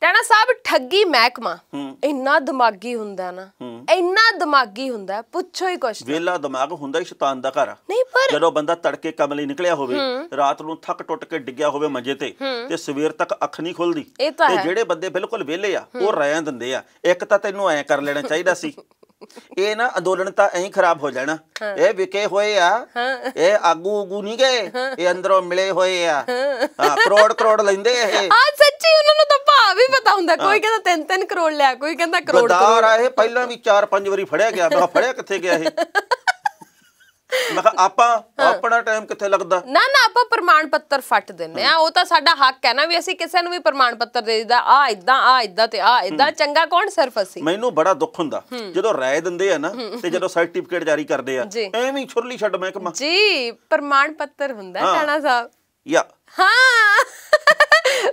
ਟਾਣਾ ਸਾਹਿਬ ਠੱਗੀ ਮਹਿਕਮਾ ਇੰਨਾ ਦਿਮਾਗੀ ਹੁੰਦਾ ਨਾ ਇੰਨਾ ਦਿਮਾਗੀ ਹੁੰਦਾ ਪੁੱਛੋ ਹੀ ਕੁਛ ਵੇਲਾ ਦਿਮਾਗ ਹੁੰਦਾ ਹੀ ਸ਼ੈਤਾਨ ਦਾ ਘਰ ਨਹੀਂ ਪਰ ਜਦੋਂ ਬੰਦਾ ਤੜਕੇ ਕੰਮ ਲਈ ਨਿਕਲਿਆ ਹੋਵੇ ਰਾਤ ਨੂੰ ਥੱਕ ਟੁੱਟ ਕੇ ਡਿੱਗਿਆ ਹੋਵੇ ਮੰਜੇ ਤੇ ਤੇ ਸਵੇਰ ਤੱਕ ਅੱਖ ਨਹੀਂ ਖੁੱਲਦੀ ਤੇ ਜਿਹੜੇ ਬੰਦੇ ਬਿਲਕੁਲ ਵਿਹਲੇ ਆ ਉਹ ਰਹਿਣ ਦਿੰਦੇ ਆ ਇੱਕ ਤਾਂ ਤੈਨੂੰ ਐ ਕਰ ਲੈਣਾ ਚਾਹੀਦਾ ਸੀ ਇਹ ਨਾ ਅੰਦੋਲਨ ਤਾਂ ਐਂ ਖਰਾਬ ਹੋ ਜਾਣਾ ਇਹ ਵਿਕੇ ਹੋਏ ਆ ਇਹ ਆਗੂ ਉਗੂ ਨਹੀਂ ਗਏ ਇਹ ਅੰਦਰੋਂ ਮਿਲੇ ਹੋਏ ਆ ਹਾਂ ਕਰੋੜ ਕਰੋੜ ਲੈਂਦੇ ਇਹ ਆ ਸੱਚੀ ਉਹਨਾਂ ਨੂੰ ਤਾਂ ਭਾਅ ਵੀ ਪਤਾ ਹੁੰਦਾ ਕੋਈ ਕਹਿੰਦਾ 3-3 ਕਰੋੜ ਲਿਆ ਕੋਈ ਕਹਿੰਦਾ ਕਰੋੜ ਕਰੋੜ ਆ ਇਹ ਪਹਿਲਾਂ ਵੀ 4-5 ਵਾਰੀ ਫੜਿਆ ਗਿਆ ਮੈਂ ਫੜਿਆ ਕਿੱਥੇ ਗਿਆ ਇਹ ਮੈਂ ਕਿਹਾ ਆਪਾਂ ਆਪਣਾ ਟਾਈਮ ਕਿੱਥੇ ਲੱਗਦਾ ਨਾ ਨਾ ਆਪਾਂ ਪ੍ਰਮਾਣ ਪੱਤਰ ਫੱਟ ਦਿੰਨੇ ਆ ਉਹ ਤਾਂ ਸਾਡਾ ਹੱਕ ਹੈ ਨਾ ਵੀ ਅਸੀਂ ਕਿਸੇ ਨੂੰ ਵੀ ਪ੍ਰਮਾਣ ਪੱਤਰ ਦੇ ਦਿੰਦਾ ਆ ਇਦਾਂ ਆ ਇਦਾਂ ਤੇ ਆ ਇਦਾਂ ਚੰਗਾ ਕੌਣ ਸਿਰਫ ਅਸੀਂ ਮੈਨੂੰ ਬੜਾ ਦੁੱਖ ਹੁੰਦਾ ਜਦੋਂ ਰਾਏ ਦਿੰਦੇ ਆ ਨਾ ਤੇ ਜਦੋਂ ਸਰਟੀਫਿਕੇਟ ਜਾਰੀ ਕਰਦੇ ਆ ਐਵੇਂ ਛੁਰਲੀ ਛੱਡ ਮਹਿਕਮਾ ਜੀ ਪ੍ਰਮਾਣ ਪੱਤਰ ਹੁੰਦਾ ਕਾਣਾ ਸਾਹਿਬ ਯਾ ਹਾਂ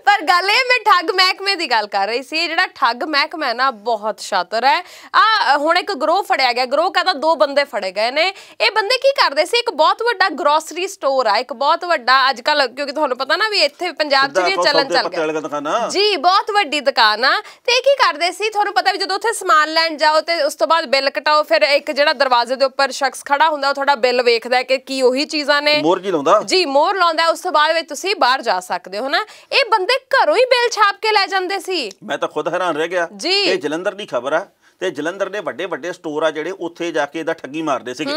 ਪਰ ਗੱਲ ਇਹ ਮੈਂ ਠੱਗ ਮਹਿਕਮੇ ਦੀ ਗੱਲ ਕਰ ਰਹੀ ਸੀ ਇਹ ਜਿਹੜਾ ਠੱਗ ਮਹਿਕਮਾ ਹੈ ਨਾ ਬਹੁਤ ਸ਼ਾਤਰ ਹੈ ਆ ਹੁਣ ਇੱਕ ਗਰੋਹ ਫੜਿਆ ਗਿਆ ਗਰੋਹ ਕਹਿੰਦਾ ਦੋ ਬੰਦੇ ਫੜੇ ਗਏ ਨੇ ਇਹ ਬੰਦੇ ਕੀ ਕਰਦੇ ਸੀ ਇੱਕ ਬਹੁਤ ਵੱਡਾ ਗਰੋਸਰੀ ਸਟੋਰ ਆ ਇੱਕ ਬਹੁਤ ਵੱਡਾ ਅੱਜ ਕੱਲ ਕਿਉਂਕਿ ਤੁਹਾਨੂੰ ਪਤਾ ਨਾ ਵੀ ਇੱਥੇ ਪੰਜਾਬ 'ਚ ਵੀ ਚੱਲਣ ਚੱਲ ਗਿਆ ਜੀ ਬਹੁਤ ਵੱਡੀ ਦੁਕਾਨ ਆ ਤੇ ਕੀ ਕਰਦੇ ਸੀ ਤੁਹਾਨੂੰ ਪਤਾ ਵੀ ਜਦੋਂ ਉੱਥੇ ਸਮਾਨ ਲੈਣ ਜਾਓ ਤੇ ਉਸ ਤੋਂ ਬਾਅਦ ਬਿੱਲ ਕਟਾਓ ਫਿਰ ਇੱਕ ਜਿਹੜਾ ਦਰਵਾਜ਼ੇ ਦੇ ਉੱਪਰ ਸ਼ਖਸ ਖੜਾ ਹੁੰਦਾ ਉਹ ਤੁਹਾਡਾ ਬਿੱਲ ਵੇਖਦਾ ਕਿ ਕੀ ਉਹੀ ਚੀਜ਼ਾਂ ਨੇ ਮੋਰ ਜੀ ਲਾਉਂਦਾ ਜੀ ਮੋਰ ਲਾਉਂਦਾ ਉਸ ਤੋਂ ਬਾਅਦ ਵਿੱਚ ਤੁਸੀਂ ਵੀ ਬਾਹਰ ਜਾ ਸਕਦੇ ਹੋ ਨਾ ਇਹ ਬੰਦੇ ਘਰੋਂ ਹੀ ਬਿੱਲ ਛਾਪ ਕੇ ਲੈ ਜਾਂਦੇ ਸੀ ਮੈਂ ਤਾਂ ਖੁਦ ਹੈਰਾਨ ਰਹਿ ਗਿਆ ਇਹ ਜਲੰਧਰ ਦੀ ਖਬਰ ਆ ਤੇ ਜਲੰਧਰ ਦੇ ਵੱਡੇ ਵੱਡੇ ਸਟੋਰ ਆ ਜਿਹੜੇ ਉੱਥੇ ਜਾ ਕੇ ਇਹਦਾ ਠੱਗੀ ਮਾਰਦੇ ਸੀਗੇ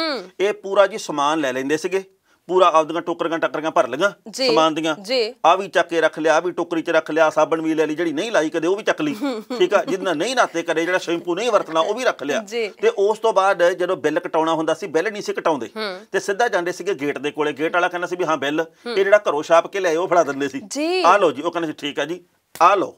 ਇਹ ਪੂਰਾ ਜੀ ਸਮਾਨ ਲੈ ਲੈਂਦੇ ਸੀਗੇ ਪੂਰਾ ਆਪਦੀਆਂ ਟੋਕਰੀਆਂ ਟੱਕਰੀਆਂ ਭਰ ਲਈਆਂ ਸਮਾਨ ਦੀਆਂ ਆ ਵੀ ਚੱਕ ਕੇ ਰੱਖ ਲਿਆ ਆ ਵੀ ਟੋਕਰੀ 'ਚ ਰੱਖ ਲਿਆ ਸਾਬਣ ਵੀ ਲੈ ਲਈ ਜਿਹੜੀ ਨਹੀਂ ਲਾਈ ਕਦੇ ਉਹ ਵੀ ਚੱਕ ਲਈ ਠੀਕ ਆ ਜਿੰਨਾ ਨਹੀਂ ਨਾਤੇ ਕਰੇ ਜਿਹੜਾ ਸ਼ੈਂਪੂ ਨਹੀਂ ਵਰਤਣਾ ਉਹ ਵੀ ਰੱਖ ਲਿਆ ਤੇ ਉਸ ਤੋਂ ਬਾਅਦ ਜਦੋਂ ਬਿੱਲ ਕਟਾਉਣਾ ਹੁੰਦਾ ਸੀ ਬਿੱਲ ਨਹੀਂ ਸੀ ਕਟਾਉਂਦੇ ਤੇ ਸਿੱਧਾ ਜਾਂਦੇ ਸੀਗੇ ਗੇਟ ਦੇ ਕੋਲੇ ਗੇਟ ਵਾਲਾ ਕਹਿੰਦਾ ਸੀ ਵੀ ਹਾਂ ਬਿੱਲ ਇਹ ਜਿਹੜਾ ਘਰੋਂ ਛਾਪ ਕੇ ਲਿਆਇਓ ਫੜਾ ਦਿੰਦੇ ਸੀ ਆ ਲਓ ਜੀ ਉਹ ਕਹਿੰਦੇ ਸੀ ਠੀਕ ਆ ਜੀ ਆ ਲਓ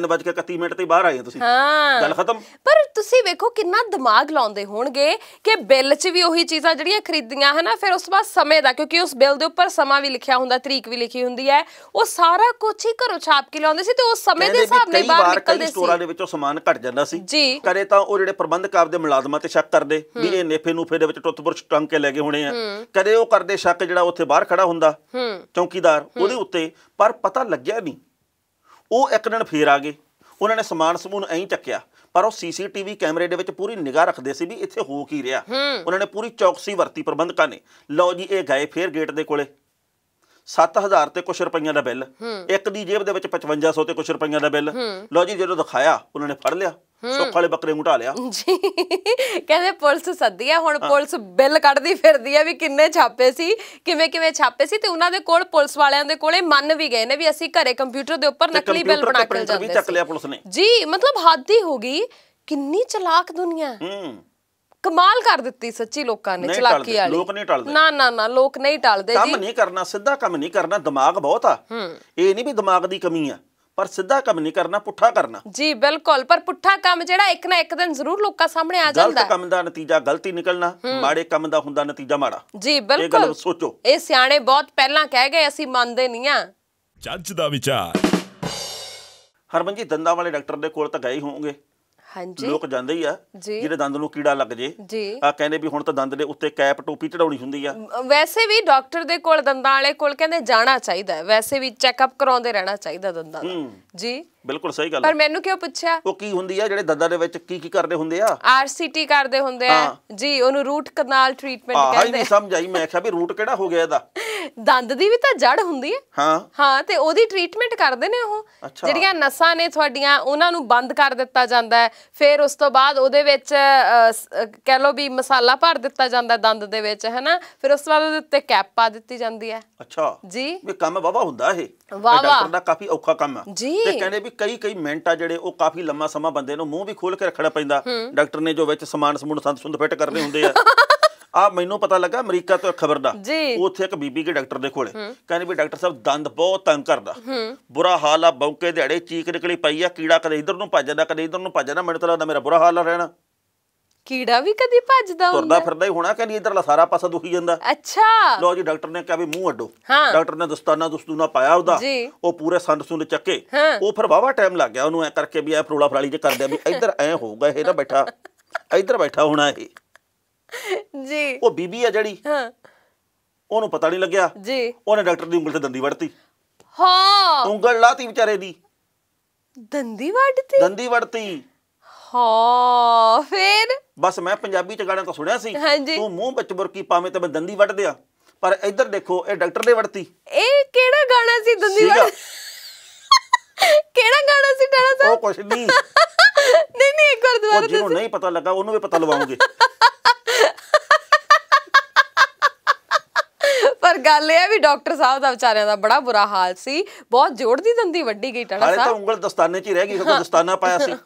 3:31 ਮਿੰਟ ਤੇ ਬਾਹਰ ਆਏ ਤੁਸੀਂ ਹਾਂ ਗੱਲ ਖਤਮ ਪਰ ਤੁਸੀਂ ਵੇਖੋ ਕਿੰਨਾ ਦਿਮਾਗ ਲਾਉਂਦੇ ਹੋਣਗੇ ਕਿ ਬਿੱਲ 'ਚ ਵੀ ਉਹੀ ਚੀਜ਼ਾਂ ਜਿਹੜੀਆਂ ਖਰੀਦੀਆਂ ਹਨਾ ਫਿਰ ਉਸ ਬਾਅਦ ਸਮੇਂ ਦਾ ਕਿਉਂਕਿ ਉਸ ਬਿੱਲ ਦੇ ਉੱਪਰ ਸਮਾਂ ਵੀ ਲਿਖਿਆ ਹੁੰਦਾ ਤਰੀਕ ਵੀ ਲਿਖੀ ਹੁੰਦੀ ਹੈ ਉਹ ਸਾਰਾ ਕੁਝ ਹੀ ਘਰੋਂ ਛਾਪ ਕੇ ਲਿਆਉਂਦੇ ਸੀ ਤੇ ਉਸ ਸਮੇਂ ਦੇ ਹਿਸਾਬ ਨਾਲ ਬਾਹਰ ਨਿਕਲਦੇ ਸੀ ਸਟੋਰਾਂ ਦੇ ਵਿੱਚੋਂ ਸਮਾਨ ਘਟ ਜਾਂਦਾ ਸੀ ਜੀ ਕਰੇ ਤਾਂ ਉਹ ਜਿਹੜੇ ਪ੍ਰਬੰਧਕ ਆਪਦੇ ਮੁਲਾਜ਼ਮਾਂ ਤੇ ਸ਼ੱਕ ਕਰਦੇ ਵੀ ਇਹ ਨੇਫੇ ਨੂਫੇ ਦੇ ਵਿੱਚ ਟੁੱਥਬੁਰਸ਼ ਟੰਗ ਕੇ ਲੈ ਗਏ ਹੋਣੇ ਆ ਕਦੇ ਉਹ ਕਰਦੇ ਸ਼ੱਕ ਜਿਹੜਾ ਉੱਥੇ ਬਾਹਰ ਖੜਾ ਹੁੰਦਾ ਚੌਕੀਦਾਰ ਉਹਦੇ ਉੱਤੇ ਪਰ ਪਤਾ ਲੱਗਿਆ ਨਹੀਂ ਉਹ ਇੱਕ ਦਿਨ ਫੇਰ ਆ ਗਏ ਉਹਨਾਂ ਨੇ ਸਮਾਨ ਸਮੂਨ ਐਂ ਚੱਕਿਆ ਪਰ ਉਹ ਸੀਸੀਟੀਵੀ ਕੈਮਰੇ ਦੇ ਵਿੱਚ ਪੂਰੀ ਨਿਗਾਹ ਰੱਖਦੇ ਸੀ ਵੀ ਇੱਥੇ ਹੋ ਕੀ ਰਿਹਾ ਉਹਨਾਂ ਨੇ ਪੂਰੀ ਚੌਕਸੀ ਵਰਤੀ ਪ੍ਰਬੰਧਕਾਂ ਨੇ ਲਓ ਜੀ ਇਹ ਗਏ ਫੇਰ ਗੇਟ ਦੇ ਕੋਲੇ 7000 ਤੇ ਕੁਛ ਰੁਪਈਆਂ ਦਾ ਬਿੱਲ ਇੱਕ ਦੀ ਜੇਬ ਦੇ ਵਿੱਚ 5500 ਤੇ ਕੁਛ ਰੁਪਈਆਂ ਦਾ ਬਿੱਲ ਲਓ ਜੀ ਜਦੋਂ ਦਿਖਾਇਆ ਉਹਨਾਂ ਨੇ ਫੜ ਲਿਆ ਸੁੱਖ ਵਾਲੇ ਬੱਕਰੇ ਨੂੰ ਢਾ ਲਿਆ ਜੀ ਕਹਿੰਦੇ ਪੁਲਿਸ ਸੱਦੀ ਆ ਹੁਣ ਪੁਲਿਸ ਬਿੱਲ ਕੱਢਦੀ ਫਿਰਦੀ ਆ ਵੀ ਕਿੰਨੇ ਛਾਪੇ ਸੀ ਕਿਵੇਂ ਕਿਵੇਂ ਛਾਪੇ ਸੀ ਤੇ ਉਹਨਾਂ ਦੇ ਕੋਲ ਪੁਲਿਸ ਵਾਲਿਆਂ ਦੇ ਕੋਲੇ ਮੰਨ ਵੀ ਗਏ ਨੇ ਵੀ ਅਸੀਂ ਘਰੇ ਕੰਪਿਊਟਰ ਦੇ ਉੱਪਰ ਨਕਲੀ ਬਿੱਲ ਬਣਾ ਕੇ ਜਾਂਦੇ ਸੀ ਚੱਕ ਲਿਆ ਪੁਲਿਸ ਨੇ ਜੀ ਮਤਲਬ ਹਾਦੀ ਹੋ ਗਈ ਕਿੰਨੀ ਚਲਾਕ ਦੁਨੀਆ ਹੂੰ ਕਮਾਲ ਕਰ ਦਿੱਤੀ ਸੱਚੀ ਲੋਕਾਂ ਨੇ ਚਲਾਕੀ ਵਾਲੀ ਲੋਕ ਨਹੀਂ ਟਲਦੇ ਨਾ ਨਾ ਨਾ ਲੋਕ ਨਹੀਂ ਟਲਦੇ ਜੀ ਕੰਮ ਨਹੀਂ ਕਰਨਾ ਸਿੱਧਾ ਕੰਮ ਨਹੀਂ ਕਰਨਾ ਦਿਮਾਗ ਬਹੁਤ ਆ ਹੂੰ ਇਹ ਨਹੀਂ ਵੀ ਦਿਮਾਗ ਦੀ ਕਮੀ ਆ ਪਰ ਸਿੱਧਾ ਕੰਮ ਨਹੀਂ ਕਰਨਾ ਪੁੱਠਾ ਕਰਨਾ ਜੀ ਬਿਲਕੁਲ ਪਰ ਪੁੱਠਾ ਕੰਮ ਜਿਹੜਾ ਇੱਕ ਨਾ ਇੱਕ ਦਿਨ ਜ਼ਰੂਰ ਲੋਕਾਂ ਸਾਹਮਣੇ ਆ ਜਾਂਦਾ ਗਲਤ ਕੰਮ ਦਾ ਨਤੀਜਾ ਗਲਤੀ ਨਿਕਲਣਾ ਮਾੜੇ ਕੰਮ ਦਾ ਹੁੰਦਾ ਨਤੀਜਾ ਮਾੜਾ ਜੀ ਬਿਲਕੁਲ ਸੋਚੋ ਇਹ ਸਿਆਣੇ ਬਹੁਤ ਪਹਿਲਾਂ ਕਹਿ ਗਏ ਅਸੀਂ ਮੰਨਦੇ ਨਹੀਂ ਆ ਜੱਜ ਦਾ ਵਿਚਾਰ ਹਰਮਨਜੀਤ ਦੰਦਾਂ ਵਾਲੇ ਡਾਕਟਰ ਦੇ ਕੋਲ ਤਾਂ ਗਏ ਹੋਵੋਗੇ ਹਾਂਜੀ ਲੋਕ ਜਾਂਦੇ ਹੀ ਆ ਜਿਹੜੇ ਦੰਦ ਨੂੰ ਕੀੜਾ ਲੱਗ ਜੇ ਆ ਕਹਿੰਦੇ ਵੀ ਹੁਣ ਤਾਂ ਦੰਦ ਦੇ ਉੱਤੇ ਕੈਪ ਟੋਪੀ ਚੜਾਉਣੀ ਹੁੰਦੀ ਆ ਵੈਸੇ ਵੀ ਡਾਕਟਰ ਦੇ ਕੋਲ ਦੰਦਾਂ ਵਾਲੇ ਕੋਲ ਕਹਿੰਦੇ ਜਾਣਾ ਚਾਹੀਦਾ ਵੈਸੇ ਵੀ ਚੈੱਕਅਪ ਕਰਾਉਂਦੇ ਰਹਿਣਾ ਚਾਹੀਦਾ ਦੰਦਾਂ ਦਾ ਜੀ ਬਿਲਕੁਲ ਸਹੀ ਗੱਲ ਪਰ ਮੈਨੂੰ ਕਿਉਂ ਪੁੱਛਿਆ ਉਹ ਕੀ ਹੁੰਦੀ ਆ ਜਿਹੜੇ ਦੰਦਾਂ ਦੇ ਵਿੱਚ ਕੀ ਕੀ ਕਰਦੇ ਹੁੰਦੇ ਆ ਆਰਸੀਟੀ ਕਰਦੇ ਹੁੰਦੇ ਆ ਜੀ ਉਹਨੂੰ ਰੂਟ ਕਨਾਲ ਟ੍ਰੀਟਮੈਂਟ ਕਹਿੰਦੇ ਆ ਹਾਂ ਨਹੀਂ ਸਮਝ ਆਈ ਮੈਂ ਕਿਹਾ ਵੀ ਰੂਟ ਕਿਹੜਾ ਹੋ ਗਿਆ ਇਹਦਾ [LAUGHS] ਦੰਦ ਦੀ ਵੀ ਤਾਂ ਜੜ ਹੁੰਦੀ ਹੈ ਹਾਂ ਹਾਂ ਤੇ ਉਹਦੀ ਟ੍ਰੀਟਮੈਂਟ ਕਰਦੇ ਨੇ ਉਹ ਜਿਹੜੀਆਂ ਨਸਾਂ ਨੇ ਤੁਹਾਡੀਆਂ ਉਹਨਾਂ ਨੂੰ ਬੰਦ ਕਰ ਦਿੱਤਾ ਜਾਂਦਾ ਹੈ ਫਿਰ ਉਸ ਤੋਂ ਬਾਅਦ ਉਹਦੇ ਵਿੱਚ ਕਹਿ ਲੋ ਵੀ ਮਸਾਲਾ ਭਰ ਦਿੱਤਾ ਜਾਂਦਾ ਦੰਦ ਦੇ ਵਿੱਚ ਹੈਨਾ ਫਿਰ ਉਸ ਤੋਂ ਬਾਅਦ ਉਹਦੇ ਉੱਤੇ ਕੈਪ ਪਾ ਦਿੱਤੀ ਜਾਂਦੀ ਹੈ ਅੱਛਾ ਜੀ ਇਹ ਕੰਮ ਵਾਵਾ ਹੁੰਦਾ ਇਹ ਵਾਵਾ ਡਾਕਟਰ ਦਾ ਕਾਫੀ ਔਖਾ ਕੰਮ ਹੈ ਤੇ ਕਹਿੰਦੇ ਵੀ ਕਈ ਕਈ ਮਿੰਟ ਆ ਜਿਹੜੇ ਉਹ ਕਾਫੀ ਲੰਮਾ ਸਮਾਂ ਬੰਦੇ ਨੂੰ ਮੂੰਹ ਵੀ ਖੋਲ ਕੇ ਰੱਖਣਾ ਪੈਂਦਾ ਡਾਕਟਰ ਨੇ ਜੋ ਵਿੱਚ ਸਮਾਨ ਸਮੂਨ ਸੰਦ ਸੁੰਦ ਫਿੱਟ ਕਰਦੇ ਹੁੰਦੇ ਆ [LAUGHS] ਆ ਮੈਨੂੰ ਪਤਾ ਲੱਗਾ ਅਮਰੀਕਾ ਤੋਂ ਖਬਰ ਦਾ ਉੱਥੇ ਇੱਕ ਬੀਬੀ ਕੇ ਡਾਕਟਰ ਦੇ ਕੋਲੇ ਕਹਿੰਦੇ ਵੀ ਡਾਕਟਰ ਸਾਹਿਬ ਦੰਦ ਬਹੁਤ ਤੰਗ ਕਰਦਾ ਬੁਰਾ ਹਾਲ ਆ ਬੌਂਕੇ ਦਿਹਾੜੇ ਚੀਕ ਨਿਕਲੀ ਪਈ ਆ ਕੀੜਾ ਕਦੇ ਇਧਰ ਨੂੰ ਭੱਜਦਾ ਕਦੇ ਇਧਰ ਨੂੰ ਭੱਜਦਾ ਮੈਨੂੰ ਤਾਂ ਲੱਗਦਾ ਮੇਰਾ ਬੁਰਾ ਹਾਲ ਆ ਰਹਿਣਾ ਕੀੜਾ ਵੀ ਕਦੀ ਭੱਜਦਾ ਹੁੰਦਾ ਤੁਰਦਾ ਫਿਰਦਾ ਹੀ ਹੋਣਾ ਕਹਿੰਦੀ ਇਧਰਲਾ ਸਾਰਾ ਪਾਸਾ ਦੁਖੀ ਜਾਂਦਾ ਅੱਛਾ ਲੋ ਜੀ ਡਾਕਟਰ ਨੇ ਕਿਹਾ ਵੀ ਮੂੰਹ ਅੱਡੋ ਡਾਕਟਰ ਨੇ ਦਸਤਾਨਾ ਦਸਤੂਨਾ ਪਾਇਆ ਉਹਦਾ ਉਹ ਪੂਰੇ ਸੰਦ ਸੁਨ ਚੱਕੇ ਉਹ ਫਿਰ ਵਾਵਾ ਟਾਈਮ ਲੱਗ ਗਿਆ ਉਹਨੂੰ ਐ ਕਰਕੇ ਵੀ ਐ ਫਰੋਲਾ ਫਰਾਲੀ ਜੇ ਕਰਦੇ ਵੀ ਇਧਰ ਐ ਹੋਊਗਾ ਇਹ ਨਾ ਬੈਠਾ ਇਧਰ ਬੈਠਾ ਹੋਣਾ ਇਹ ਜੀ ਉਹ ਬੀਬੀ ਆ ਜਿਹੜੀ ਹਾਂ ਉਹਨੂੰ ਪਤਾ ਨਹੀਂ ਲੱਗਿਆ ਜੀ ਉਹਨੇ ਡਾਕਟਰ ਦੀ ਉਂਗਲ ਤੇ ਦੰਦੀ ਵੜਤੀ ਹਾਂ ਉਂਗਲ ਲਾਤੀ ਵਿਚਾਰੇ ਦੀ ਦੰਦੀ ਵੜਤੀ ਦੰਦੀ ਵੜਤੀ ਹਾਂ ਫੇਰ ਬਸ ਮੈਂ ਪੰਜਾਬੀ ਚ ਗਾਣਾ ਤਾਂ ਸੁਣਿਆ ਸੀ ਤੂੰ ਮੂੰਹ ਵਿੱਚ ਬੁਰਕੀ ਪਾਵੇਂ ਤੇ ਮੈਂ ਦੰਦੀ ਵੱਢ ਦਿਆਂ ਪਰ ਇੱਧਰ ਦੇਖੋ ਇਹ ਡਾਕਟਰ ਨੇ ਵੜਤੀ ਇਹ ਕਿਹੜਾ ਗਾਣਾ ਸੀ ਦੰਦੀ ਵੱਢ ਕਿਹੜਾ ਗਾਣਾ ਸੀ ਡਾਣਾ ਸਾਹਿਬ ਉਹ ਕੁਛ ਨਹੀਂ ਨਹੀਂ ਨਹੀਂ ਇੱਕ ਵਾਰ ਦੁਬਾਰਾ ਜਿਹਨੂੰ ਨਹੀਂ ਪਤਾ ਲੱਗਾ ਉਹਨੂੰ ਵੀ ਪਤਾ ਲਵਾਉਂਗੇ ਪਰ ਗੱਲ ਇਹ ਹੈ ਵੀ ਡਾਕਟਰ ਸਾਹਿਬ ਦਾ ਵਿਚਾਰਿਆਂ ਦਾ ਬੜਾ ਬੁਰਾ ਹਾਲ ਸੀ ਬਹੁਤ ਜੋੜ ਦੀ ਦੰਦੀ ਵੱਡੀ ਗਈ ਟਾਣਾ ਸਾਹਿਬ ਹਾਲੇ ਤਾਂ ਉਂਗਲ ਦਸਤਾਨੇ 'ਚ ਹੀ ਰਹਿ ਗਈ ਕਿਉਂਕਿ ਦਸਤਾਨਾ ਪਾਇਆ ਸੀ [LAUGHS]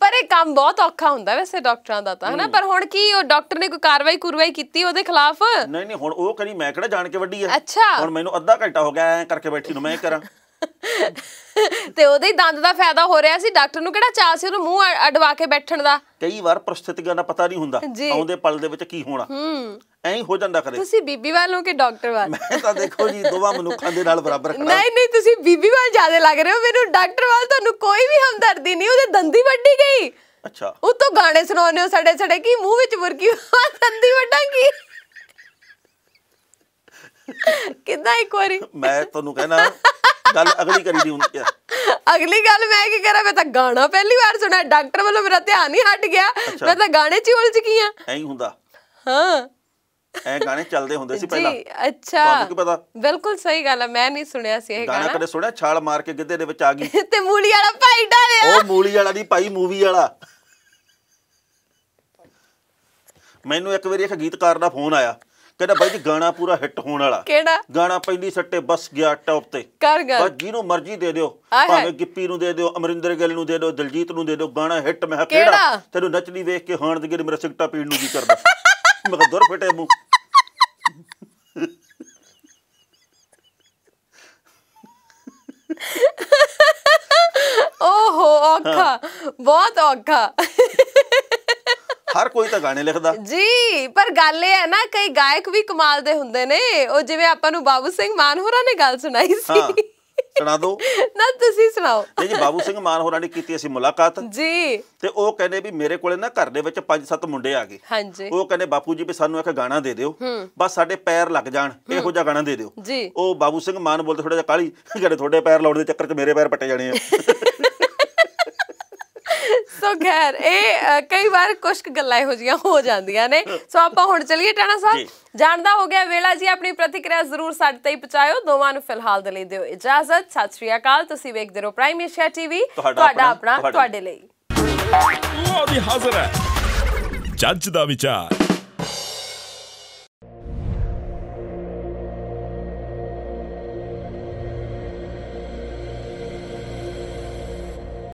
ਪਰ ਇਹ ਕੰਮ ਬਹੁਤ ਔਖਾ ਹੁੰਦਾ ਵੈਸੇ ਡਾਕਟਰਾਂ ਦਾ ਤਾਂ ਹਨਾ ਪਰ ਹੁਣ ਕੀ ਉਹ ਡਾਕਟਰ ਨੇ ਕੋਈ ਕਾਰਵਾਈ ਕਰਵਾਈ ਕੀਤੀ ਉਹਦੇ ਖਿਲਾਫ ਨਹੀਂ ਨਹੀਂ ਹੁਣ ਉਹ ਕਰੀ ਮੈਂ ਕਿਹੜਾ ਜਾਣ ਕੇ ਵੱਡੀ ਹੈ ਅੱਛਾ ਹੁਣ ਮੈਨੂੰ ਅੱਧਾ ਘੰਟਾ ਹੋ ਗਿਆ ਐ ਕਰਕੇ ਬੈਠੀ ਨੂੰ ਮੈਂ ਕਰਾਂ [LAUGHS] ਤੇ ਉਹਦੇ ਹੀ ਦੰਦ ਦਾ ਫਾਇਦਾ ਹੋ ਰਿਹਾ ਸੀ ਡਾਕਟਰ ਨੂੰ ਕਿਹੜਾ ਚਾਹ ਸੀ ਉਹਨੂੰ ਮੂੰਹ ਅਡਵਾ ਕੇ ਬੈਠਣ ਦਾ ਕਈ ਵਾਰ ਪ੍ਰਸਥਿਤੀਆਂ ਦਾ ਪਤਾ ਨਹੀਂ ਹੁੰਦਾ ਆਉਂਦੇ ਪਲ ਦੇ ਵਿੱਚ ਕੀ ਹੋਣਾ ਹੂੰ ਐਂ ਹੋ ਜਾਂਦਾ ਕਰੇ ਤੁਸੀਂ ਬੀਬੀ ਵਾਲੋਂ ਕਿ ਡਾਕਟਰ ਵਾਲ ਮੈਂ ਤਾਂ ਦੇਖੋ ਜੀ ਦੋਵਾਂ ਮਨੁੱਖਾਂ ਦੇ ਨਾਲ ਬਰਾਬਰ ਖੜਾ ਨਹੀਂ ਨਹੀਂ ਤੁਸੀਂ ਬੀਬੀ ਵਾਲ ਜ਼ਿਆਦਾ ਲੱਗ ਰਹੇ ਹੋ ਮੈਨੂੰ ਡਾਕਟਰ ਵਾਲ ਤੁਹਾਨੂੰ ਕੋਈ ਵੀ ਹਮਦਰਦੀ ਨਹੀਂ ਉਹਦੇ ਦੰਦੀ ਵੱਡੀ ਗਈ ਅੱਛਾ ਉਹ ਤੋਂ ਗਾਣੇ ਸੁਣਾਉਂਦੇ ਹੋ ਸੜੇ ਸੜੇ ਕੀ ਮੂੰਹ ਵਿੱਚ ਵਰਗੀ ਦੰਦੀ ਵੱਡਾ ਕੀ ਕਿੱਦਾਂ ਇੱਕ ਵਾਰੀ ਮੈਂ ਤੁਹਾਨੂੰ ਕਹਿਣਾ ਗੱਲ ਅਗਲੀ ਕਰੀ ਦੀ ਹੁੰਦੀ ਆ ਅਗਲੀ ਗੱਲ ਮੈਂ ਕੀ ਕਰਾਂ ਮੈਂ ਤਾਂ ਗਾਣਾ ਪਹਿਲੀ ਵਾਰ ਸੁਣਿਆ ਡਾਕਟਰ ਵੱਲੋਂ ਮੇਰਾ ਧਿਆਨ ਹੀ ਹਟ ਗਿਆ ਮੈਂ ਤਾਂ ਗਾਣੇ 'ਚ ਹੀ ਉਲਝ ਗਈ ਆ ਐਂ ਹੁੰਦਾ ਹਾਂ ਐ ਗਾਣੇ ਚੱਲਦੇ ਹੁੰਦੇ ਸੀ ਪਹਿਲਾਂ ਜੀ ਅੱਛਾ ਤੁਹਾਨੂੰ ਕੀ ਪਤਾ ਬਿਲਕੁਲ ਸਹੀ ਗੱਲ ਆ ਮੈਂ ਨਹੀਂ ਸੁਣਿਆ ਸੀ ਇਹ ਗਾਣਾ ਕਦੇ ਸੁਣਿਆ ਛਾਲ ਮਾਰ ਕੇ ਗਿੱਧੇ ਦੇ ਵਿੱਚ ਆ ਗਈ [LAUGHS] ਤੇ ਮੂਲੀ ਵਾਲਾ ਭਾਈ ਡਾਲਿਆ ਉਹ ਮੂਲੀ ਵਾਲਾ ਦੀ ਭਾਈ ਮੂਵੀ ਵਾਲਾ [LAUGHS] ਮੈਨੂੰ ਇੱਕ ਵਾਰੀ ਇੱਕ ਗੀਤਕਾਰ ਦਾ ਫੋਨ ਆਇਆ ਕਹਿੰਦਾ ਬਾਈ ਜੀ ਗਾਣਾ ਪੂਰਾ ਹਿੱਟ ਹੋਣ ਵਾਲਾ ਕਿਹੜਾ ਗਾਣਾ ਪਹਿਲੀ ਸੱਟੇ ਬਸ ਗਿਆ ਟੌਪ ਤੇ ਕਰ ਗੱਲ ਬਸ ਜਿਹਨੂੰ ਮਰਜ਼ੀ ਦੇ ਦਿਓ ਭਾਵੇਂ ਗਿੱਪੀ ਨੂੰ ਦੇ ਦਿਓ ਅਮਰਿੰਦਰ ਗਿੱਲ ਨੂੰ ਦੇ ਦਿਓ ਦਲਜੀਤ ਨੂੰ ਦੇ ਦਿਓ ਗਾਣਾ ਹਿੱਟ ਮੈਂ ਕਿਹੜਾ ਤੈਨੂੰ ਨੱਚਦੀ ਵੇਖ ਕੇ ਹਾਣ ਦੇ ਗਿਰ ਮੇਰਾ ਸਿਗਟਾ ਪੀਣ ਨੂੰ ਵੀ ਕਰਦਾ ਮੈਂ ਕਿਹਾ ਦੁਰ ਫਟੇ ਮੂੰਹ ਓਹੋ ਔਖਾ ਬਹੁਤ ਔਖਾ ਹਰ ਕੋਈ ਤਾਂ ਗਾਣੇ ਲਿਖਦਾ ਜੀ ਪਰ ਗੱਲ ਇਹ ਹੈ ਨਾ ਕਈ ਗਾਇਕ ਵੀ ਕਮਾਲ ਦੇ ਹੁੰਦੇ ਨੇ ਉਹ ਜਿਵੇਂ ਆਪਾਂ ਨੂੰ ਬਾਬੂ ਸਿੰਘ ਮਾਨ ਹੋਰਾਂ ਨੇ ਗੱਲ ਸੁਣਾਈ ਸੀ ਸੁਣਾ ਦਿਓ ਨਾ ਤੁਸੀਂ ਸੁਣਾਓ ਜੀ ਬਾਬੂ ਸਿੰਘ ਮਾਨ ਹੋਰਾਂ ਨੇ ਕੀਤੀ ਅਸੀਂ ਮੁਲਾਕਾਤ ਜੀ ਤੇ ਉਹ ਕਹਿੰਦੇ ਵੀ ਮੇਰੇ ਕੋਲੇ ਨਾ ਘਰ ਦੇ ਵਿੱਚ ਪੰਜ ਸੱਤ ਮੁੰਡੇ ਆ ਗਏ ਹਾਂਜੀ ਉਹ ਕਹਿੰਦੇ ਬਾਪੂ ਜੀ ਵੀ ਸਾਨੂੰ ਇੱਕ ਗਾਣਾ ਦੇ ਦਿਓ ਬਸ ਸਾਡੇ ਪੈਰ ਲੱਗ ਜਾਣ ਇਹੋ ਜਿਹਾ ਗਾਣਾ ਦੇ ਦਿਓ ਜੀ ਉਹ ਬਾਬੂ ਸਿੰਘ ਮਾਨ ਬੋਲਦੇ ਥੋੜਾ ਜਿਹਾ ਕਾਲੀ ਜਿਹੜੇ ਤੁਹਾਡੇ ਪੈਰ ਲਾਉਣ ਦੇ ਚੱਕਰ 'ਚ ਮੇਰੇ ਪੈਰ ਪੱਟੇ ਜਾਣੇ ਆ ਸੋ ਘਰ ਇਹ ਕਈ ਵਾਰ ਕੁਝ ਗੱਲਾਂ ਇਹੋ ਜੀਆਂ ਹੋ ਜਾਂਦੀਆਂ ਨੇ ਸੋ ਆਪਾਂ ਹੁਣ ਚਲੀਏ ਟਾਣਾ ਸਾਹਿਬ ਜਾਣਦਾ ਹੋ ਗਿਆ ਵੇਲਾ ਜੀ ਆਪਣੀ ਪ੍ਰਤੀਕਿਰਿਆ ਜ਼ਰੂਰ ਸਾਡੇ ਤੇ ਪਹੁੰਚਾਇਓ ਦੋਵਾਂ ਨੂੰ ਫਿਲਹਾਲ ਦੇ ਲਈ ਦਿਓ ਇਜਾਜ਼ਤ ਸਤਿ ਸ਼੍ਰੀ ਅਕਾਲ ਤੁਸੀਂ ਵੇਖਦੇ ਰਹੋ ਪ੍ਰਾਈਮ ਏਸ਼ੀਆ ਟੀਵੀ ਤੁਹਾਡਾ ਆਪਣਾ ਤੁਹਾਡੇ ਲਈ ਉਹ ਦੀ ਹਾਜ਼ਰ ਹੈ ਜੱਜ ਦਾ ਵਿਚਾਰ